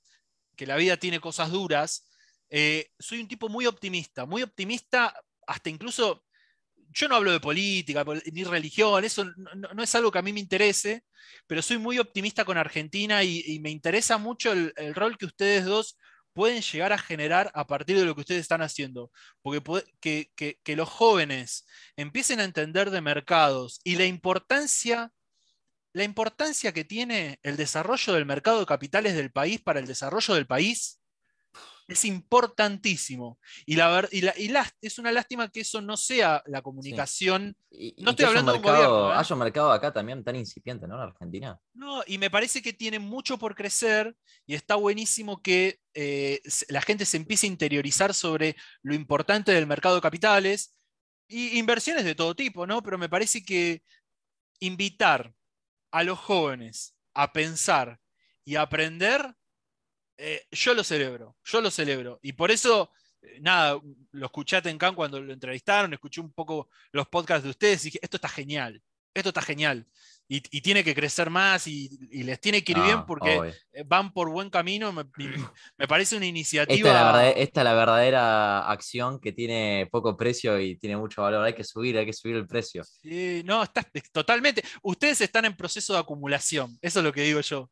la vida tiene cosas duras, eh, soy un tipo muy optimista, muy optimista hasta incluso, yo no hablo de política ni religión, eso no, es algo que a mí me interese, pero soy muy optimista con Argentina y, me interesa mucho el, el, rol que ustedes dos pueden llegar a generar a partir de lo que ustedes están haciendo. Porque que, que los jóvenes empiecen a entender de mercados y la importancia la importancia que tiene el desarrollo del mercado de capitales del país para el desarrollo del país es importantísimo. Y, la, es una lástima que eso no sea la comunicación.
no estoy hablando de un gobierno. ¿eh? Hay un mercado acá también tan incipiente, ¿no? En Argentina.
No, y me parece que tiene mucho por crecer y está buenísimo que eh, la gente se empiece a interiorizar sobre lo importante del mercado de capitales y inversiones de todo tipo, ¿no? Pero me parece que invitar a los jóvenes a pensar y aprender eh, yo lo celebro, yo lo celebro. Y por eso, eh, nada, lo escuché a Tenkan cuando lo entrevistaron, escuché un poco los podcasts de ustedes y dije, esto está genial, esto está genial. Y, tiene que crecer más y, les tiene que ir ah, bien porque eh, van por buen camino. Me, parece una iniciativa.
Esta es, la verdadera, acción que tiene poco precio y tiene mucho valor. Hay que subir, hay que subir el precio.
Sí, no, totalmente. Ustedes están en proceso de acumulación. Eso es lo que digo yo.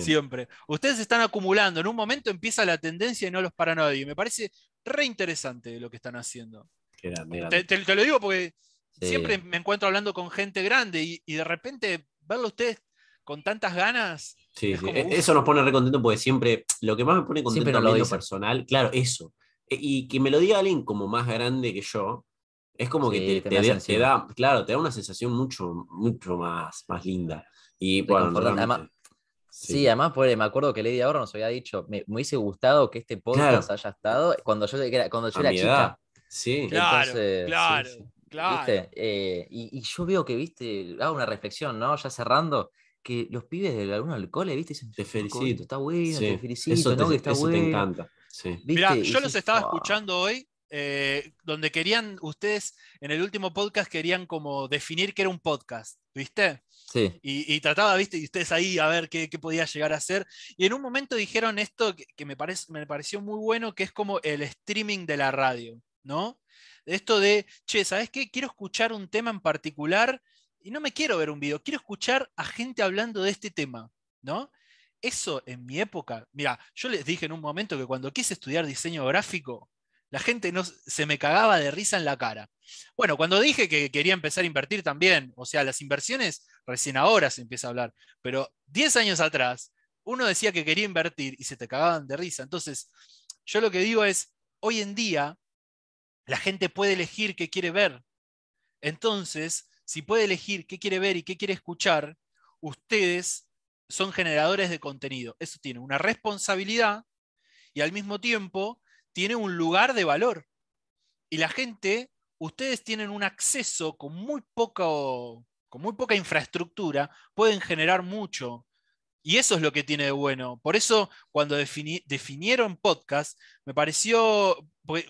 Siempre. Ustedes están acumulando. En un momento empieza la tendencia y no los para nadie. Me parece re interesante lo que están haciendo.
Te,
lo digo porque siempre me encuentro hablando con gente grande y, de repente verlo ustedes con tantas ganas.
Sí, sí. E, eso nos pone re contento porque siempre lo que más me pone contento lo lo personal, claro, eso. E, y que me lo diga alguien como más grande que yo, es como que te, da, claro, te da una sensación mucho, mucho más, más linda. Y bueno,
Sí, además pues, me acuerdo que Lady ahora nos había dicho, me, hubiese gustado que este podcast haya estado cuando yo, cuando yo era chica. Sí, claro, claro, claro. Eh, y, yo veo que, viste, hago una reflexión, ¿no? Ya cerrando, que los pibes del alumno alcoholes cole, viste, dicen, te felicito, está bueno, te felicito, eso te, está te encanta. Mirá, yo los estaba escuchando hoy
eh, donde querían, ustedes en el último podcast querían como definir qué era un podcast, ¿viste? Y, trataba, viste, y ustedes ahí a ver qué, podía llegar a hacer. Y en un momento dijeron esto que, me, me pareció muy bueno, que es como el streaming de la radio, ¿no? Esto de, che, ¿sabes qué? Quiero escuchar un tema en particular y no me quiero ver un video, quiero escuchar a gente hablando de este tema, ¿no? Eso en mi época, mira, yo les dije en un momento que cuando quise estudiar diseño gráfico, la gente no, se me cagaba de risa en la cara. Bueno, cuando dije que quería empezar a invertir también, o sea, las inversiones recién ahora se empieza a hablar, pero 10 años atrás uno decía que quería invertir y se te cagaban de risa. Entonces, yo lo que digo es, hoy en día la gente puede elegir qué quiere ver. Entonces, si puede elegir qué quiere ver y qué quiere escuchar, ustedes son generadores de contenido. Eso tiene una responsabilidad y al mismo tiempo tiene un lugar de valor. Y la gente, ustedes tienen un acceso con muy con muy poca infraestructura, pueden generar mucho. Y eso es lo que tiene de bueno. Por eso, cuando definieron podcast, me pareció.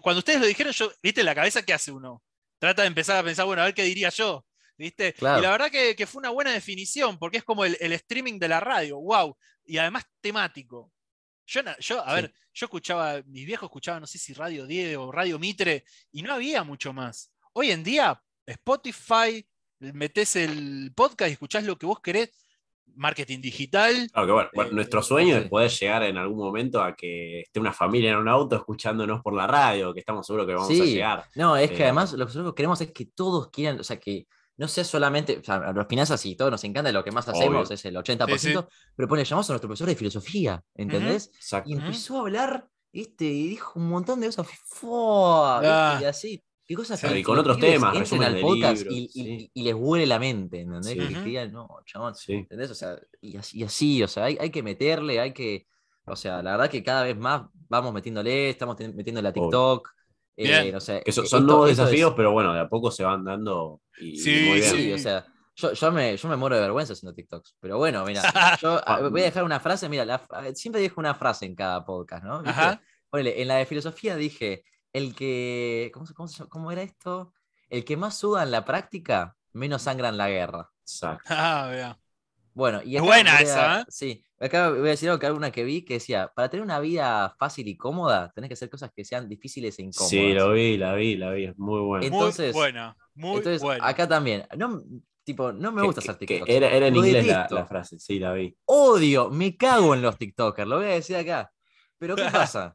Cuando ustedes lo dijeron, yo, viste, la cabeza, ¿qué hace uno? Trata de empezar a pensar, bueno, a ver qué diría yo. ¿Viste? Y la verdad que, fue una buena definición, porque es como el, el, streaming de la radio, wow. Y además temático. Yo, a ver, yo escuchaba, mis viejos escuchaban, no sé si Radio 10 o Radio Mitre, y no había mucho más. Hoy en día, Spotify, metes el podcast y escuchás lo que vos querés, marketing digital.
Eh, nuestro sueño eh, es poder llegar en algún momento a que esté una familia en un auto escuchándonos por la radio, que estamos seguros que vamos a llegar. No, es que además
lo que nosotros queremos es que todos quieran, o sea, que no sé solamente, o sea, los finanzas y todo nos encanta, lo que más hacemos es el 80%, pero pone, llamamos a nuestro profesor de filosofía, ¿entendés? Y empezó a hablar, este, y dijo un montón de cosas, ah. y así, qué cosas y con otros temas, y, les huele la mente, ¿entendés? y así, o sea, hay, hay que meterle, hay que, o sea, la verdad que cada vez más vamos metiéndole, estamos metiéndole a TikTok.
Eh, son, eh, nuevos desafíos,
pero bueno, de a poco se van dando. Y, O sea, yo, me, muero de vergüenza haciendo TikToks. Pero bueno, mira, yo ah, ah, voy a dejar una frase. Mira, siempre dejo una frase en cada podcast, ¿no? Órale, en la de filosofía dije, el que. ¿cómo, cómo era esto? El que más suda en la práctica, menos sangra en la guerra. Exacto. Ah, bueno, y Buena esa, ¿eh? Sí, acá voy a decir algo que alguna que vi que decía, para tener una vida fácil y cómoda, tenés que hacer cosas que sean difíciles e incómodas. Sí, lo
vi, la vi, la vi, es muy buena. Entonces, muy buena,
entonces, Acá también, no, tipo, no me gusta hacer TikTok. Era, en inglés la, frase, sí, la vi. Odio, me cago en los TikTokers, lo voy a decir acá. Pero ¿qué pasa?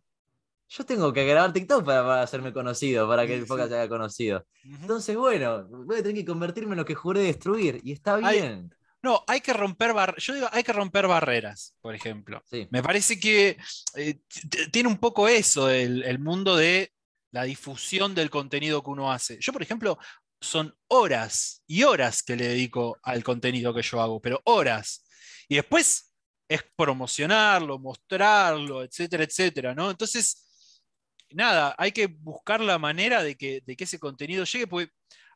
Yo tengo que grabar TikTok para, hacerme conocido, para que el podcast se haga conocido. Entonces, bueno, voy a tener que convertirme en lo que juré destruir, y está
bien. No, hay que romper barreras. Yo digo, hay que romper barreras,
por ejemplo. Me
parece que eh, tiene un poco eso el, mundo de la difusión del contenido que uno hace. Yo, por ejemplo, son horas y horas que le dedico al contenido que yo hago, pero horas. Y después es promocionarlo, mostrarlo, etcétera, etcétera, ¿no? Entonces, nada, hay que buscar la manera de que, ese contenido llegue, porque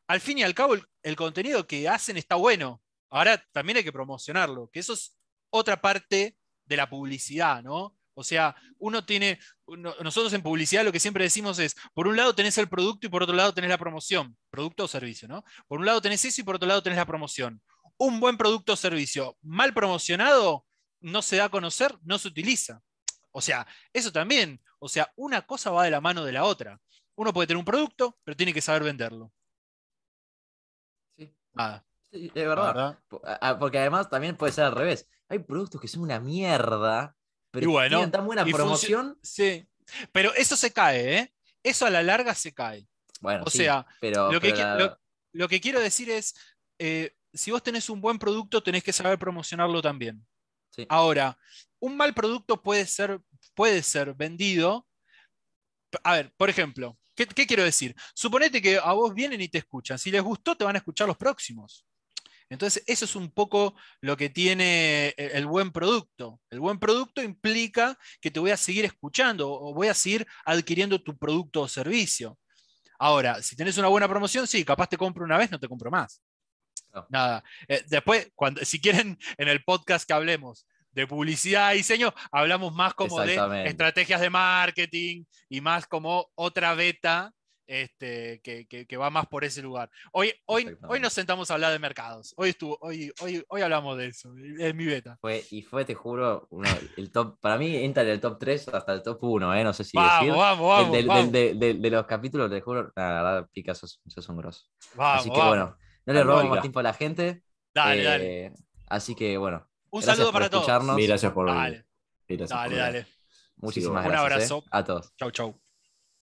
al fin y al cabo el contenido que hacen está bueno. Ahora también hay que promocionarlo, que eso es otra parte de la publicidad, ¿no? O sea, uno tiene, nosotros en publicidad lo que siempre decimos es, por un lado tenés el producto y por otro lado tenés la promoción, producto o servicio, ¿no? Por un lado tenés eso y por otro lado tenés la promoción. Un buen producto o servicio mal promocionado no se da a conocer, no se utiliza. O sea, eso también, o sea, una cosa va de la mano de la otra. Uno puede tener un producto, pero tiene que saber venderlo.
Nada de verdad. Porque además también puede ser al revés. Hay productos que son una mierda, pero tienen tan buena promoción.
Sí, pero eso se cae,
¿eh? Eso a la larga se cae. Bueno, o sea, pero, lo,
que, quiero decir es, eh, si vos tenés un buen producto, tenés que saber promocionarlo también. Ahora, un mal producto puede ser, puede ser vendido. A ver, por ejemplo, ¿qué, ¿qué, quiero decir? Suponete que a vos vienen y te escuchan. Si les gustó, te van a escuchar los próximos. Entonces, eso es un poco lo que tiene e-, el buen producto. El buen producto implica que te voy a seguir escuchando o voy a seguir adquiriendo tu producto o servicio. Ahora, si tenés una buena promoción, sí, capaz te compro una vez, no te compro más. Nada. Eh, después, cuando, si quieren, en el podcast que hablemos de publicidad y diseño, hablamos más como de estrategias de marketing y más como otra beta este, que, va más por ese lugar. Hoy, hoy, hoy nos sentamos a hablar de mercados. Hoy, estuvo, hoy, hoy, hoy hablamos de eso,
es mi beta. Fue, y fue, te juro, el top, para mí entra el top 3 hasta el top 1, ¿eh? no sé si vamos, decir. Vamos, de los capítulos, te juro, la verdad, Pica, esos son un Así que bueno, no le robamos el tiempo a la gente. Dale, dale. Eh, así que bueno. Un saludo para todos. gracias por venir. Dale, dale. Muchísimas gracias. Un abrazo. Eh, a todos. Chau, chau.